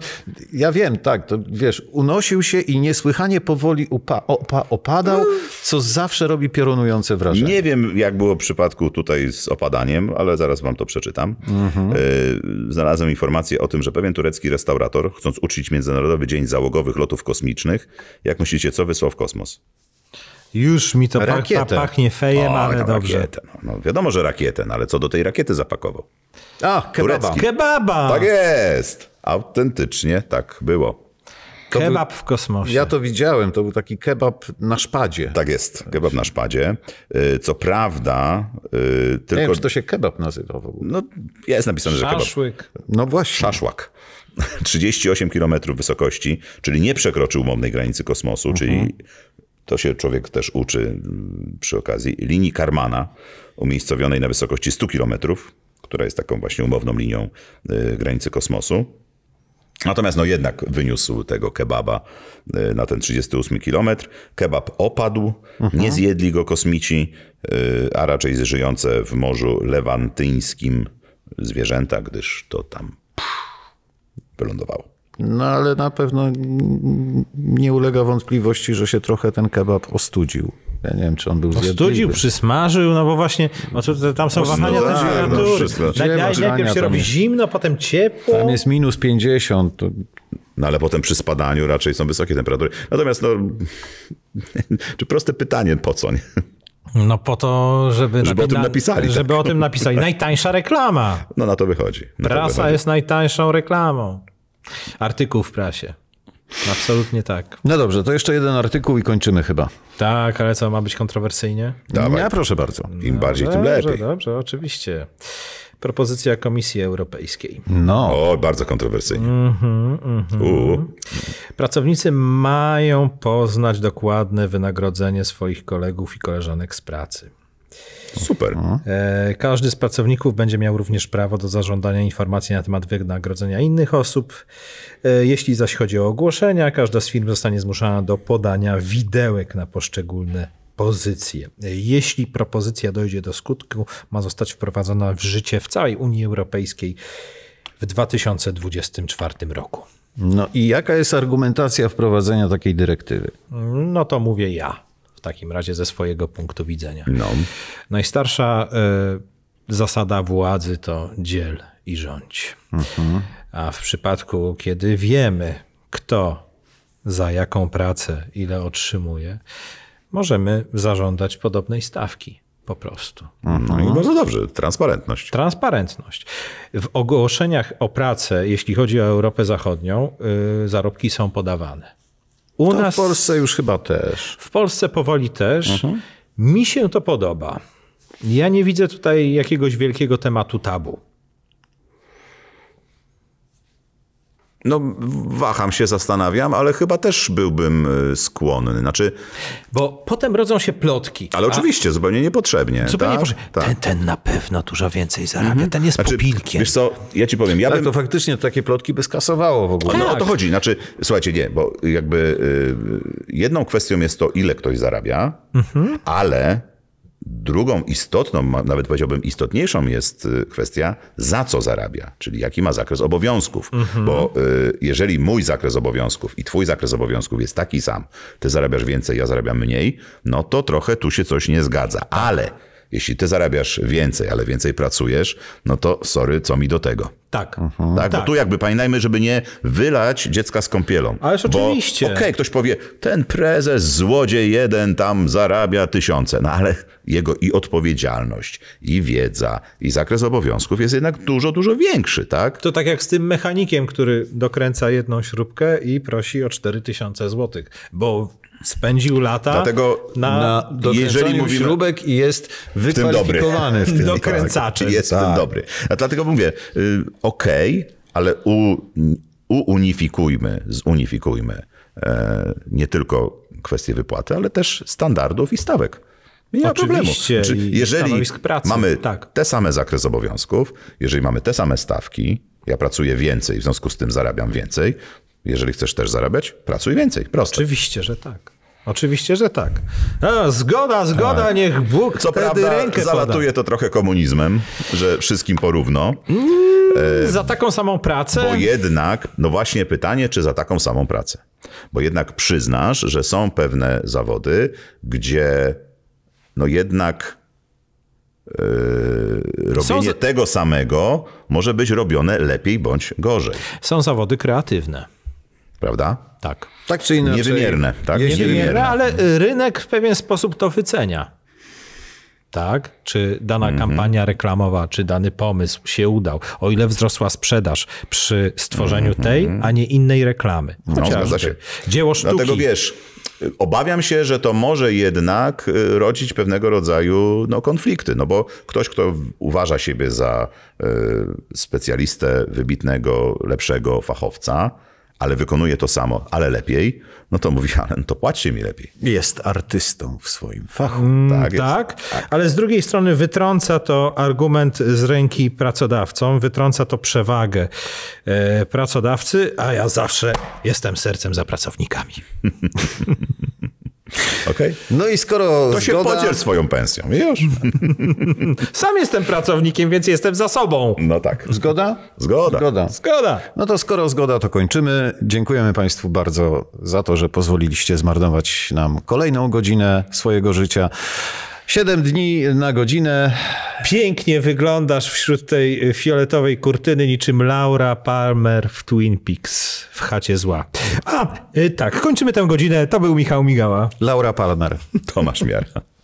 ja wiem, tak, to wiesz, unosił się i niesłychanie powoli upa- opa- opadał, co zawsze robi piorunujące wrażenie. Nie wiem, jak było w przypadku tutaj z opadaniem, ale zaraz wam to przeczytam. Mhm. E, znalazłem informację o tym, że pewien turecki restaurator, chcąc uczyć Międzynarodowy Dzień Załogowych Lotów Kosmicznych, jak myślicie, co wysłał w kosmos? Już mi to rakietę. pachnie fejem, o, ale dobrze. Rakietę. No, no, wiadomo, że rakietę, no, ale co do tej rakiety zapakował? A, kebaba. Kebaba! Tak jest! Autentycznie tak było. To kebab był, w kosmosie. Ja to widziałem, to był taki kebab na szpadzie. Tak jest, kebab na szpadzie. Y, co prawda, y, tylko... Nie wiem, czy to się kebab nazywa w ogóle. No, jest napisane, że kebab. Szaszłyk. No właśnie. Szaszłak. 38 km wysokości, czyli nie przekroczył umownej granicy kosmosu, mhm. czyli to się człowiek też uczy mm, przy okazji linii Karmana, umiejscowionej na wysokości 100 km, która jest taką właśnie umowną linią y, granicy kosmosu. Natomiast no jednak wyniósł tego kebaba e, na ten 38 kilometr. Kebab opadł, mhm. nie zjedli go kosmici, e, a raczej żyjące w Morzu Lewantyńskim zwierzęta, gdyż to tam wylądowało. No ale na pewno nie ulega wątpliwości, że się trochę ten kebab ostudził. Ja nie wiem, czy on był no, zjadliwy. Ostudził, przysmażył, no bo właśnie no to, tam są no, wahania no tak, temperatury. Najpierw się robi zimno, potem ciepło. Tam jest minus 50. To... No ale potem przy spadaniu raczej są wysokie temperatury. Natomiast no, czy proste pytanie, po co? Nie? No po to, żeby, żeby o tym napisali. Żeby tak. o tym napisali. Najtańsza reklama. No na to wychodzi. Na Prasa to wychodzi. jest najtańszą reklamą. Artykuł w prasie. Absolutnie tak. No dobrze, to jeszcze jeden artykuł i kończymy chyba. Tak, ale co, ma być kontrowersyjnie? Dawaj. Ja proszę bardzo. Im no, bardziej, dobrze, tym lepiej. Dobrze, oczywiście. Propozycja Komisji Europejskiej. No. O, bardzo kontrowersyjnie. Mm -hmm, mm -hmm. Pracownicy mają poznać dokładne wynagrodzenie swoich kolegów i koleżanek z pracy. Super. No. E, każdy z pracowników będzie miał również prawo do zażądania informacji na temat wynagrodzenia innych osób. E, jeśli zaś chodzi o ogłoszenia, każda z firm zostanie zmuszona do podania widełek na poszczególne pozycje. E, jeśli propozycja dojdzie do skutku, ma zostać wprowadzona w życie w całej Unii Europejskiej w 2024 roku. No i jaka jest argumentacja wprowadzenia takiej dyrektywy? No to mówię ja w takim razie ze swojego punktu widzenia. No. Najstarsza y, zasada władzy to dziel i rządź. Mhm. A w przypadku, kiedy wiemy, kto za jaką pracę ile otrzymuje, możemy zażądać podobnej stawki po prostu. No i bardzo dobrze, transparentność. Transparentność. W ogłoszeniach o pracę, jeśli chodzi o Europę Zachodnią, yy, zarobki są podawane. U to nas w Polsce już chyba też. W Polsce powoli też. Mhm. Mi się to podoba. Ja nie widzę tutaj jakiegoś wielkiego tematu tabu. No, waham się, zastanawiam, ale chyba też byłbym e, skłonny. Znaczy... Bo potem rodzą się plotki. Ale a... oczywiście, zupełnie niepotrzebnie. Zupełnie tak? Tak. Ten, ten na pewno dużo więcej zarabia, mm -hmm. ten jest znaczy, popilkiem. Wiesz co, ja ci powiem, ja tak, bym... to faktycznie takie plotki by skasowało w ogóle. no tak. o to tak. chodzi, znaczy, słuchajcie, nie, bo jakby yy, jedną kwestią jest to, ile ktoś zarabia, mm -hmm. ale Drugą istotną, nawet powiedziałbym istotniejszą jest y, kwestia, za co zarabia, czyli jaki ma zakres obowiązków. Mhm. Bo y, jeżeli mój zakres obowiązków i twój zakres obowiązków jest taki sam, ty zarabiasz więcej, ja zarabiam mniej, no to trochę tu się coś nie zgadza. Ale jeśli ty zarabiasz więcej, ale więcej pracujesz, no to sorry, co mi do tego. Tak. Mhm. mhm. tak. Bo tak. tu jakby pamiętajmy, żeby nie wylać dziecka z kąpielą. Ależ oczywiście. Okej, okay, ktoś powie, ten prezes, złodziej jeden tam zarabia tysiące, no ale jego i odpowiedzialność, i wiedza, i zakres obowiązków jest jednak dużo, dużo większy, tak? To tak jak z tym mechanikiem, który dokręca jedną śrubkę i prosi o 4000 złotych, bo spędził lata Dlatego na, na dokręcaniu mówimy, śrubek i jest wykwalifikowany w tym, dobry. w tym Jest tak. dobry. A dlatego mówię, y, okej, okay, ale u, uunifikujmy, zunifikujmy e, nie tylko kwestie wypłaty, ale też standardów i stawek. Nie ma problemu. Czy znaczy, jeżeli pracy, mamy tak. te same zakres obowiązków, jeżeli mamy te same stawki, ja pracuję więcej, w związku z tym zarabiam więcej, jeżeli chcesz też zarabiać, pracuj więcej. Proste. Oczywiście, że tak. Oczywiście, że tak. A, zgoda, zgoda, A. Tak. niech Bóg Co prawda, rękę zalatuje poda. to trochę komunizmem, że wszystkim porówno. Mm, e, za taką samą pracę? Bo jednak, no właśnie pytanie, czy za taką samą pracę. Bo jednak przyznasz, że są pewne zawody, gdzie no jednak e, robienie za... tego samego może być robione lepiej bądź gorzej. Są zawody kreatywne prawda? Tak. Tak czy inaczej. Niewymierne, tak? Niewymierne, Niewymierne, ale tak. y, rynek w pewien sposób to wycenia. Tak? Czy dana mm -hmm. kampania reklamowa, czy dany pomysł się udał, o ile wzrosła sprzedaż przy stworzeniu mm -hmm. tej, a nie innej reklamy. No, zgadza się. Dzieło sztuki. Dlatego wiesz, obawiam się, że to może jednak y, rodzić pewnego rodzaju no, konflikty, no bo ktoś, kto uważa siebie za y, specjalistę wybitnego, lepszego fachowca, ale wykonuje to samo, ale lepiej, no to mówi Alan, to płaćcie mi lepiej. Jest artystą w swoim fachu. Mm, tak, tak, tak. tak, ale z drugiej strony wytrąca to argument z ręki pracodawcom, wytrąca to przewagę e, pracodawcy, a ja zawsze jestem sercem za pracownikami. Okay? No i skoro. To zgoda... się podziel swoją pensją, już. Sam jestem pracownikiem, więc jestem za sobą. No tak. Zgoda? Zgoda. Zgoda. Zgoda. No to skoro zgoda, to kończymy. Dziękujemy Państwu bardzo za to, że pozwoliliście zmarnować nam kolejną godzinę swojego życia. 7 dni na godzinę. Pięknie wyglądasz wśród tej fioletowej kurtyny, niczym Laura Palmer w Twin Peaks w chacie zła. A, y, tak, kończymy tę godzinę. To był Michał Migała. Laura Palmer. Tomasz Miara.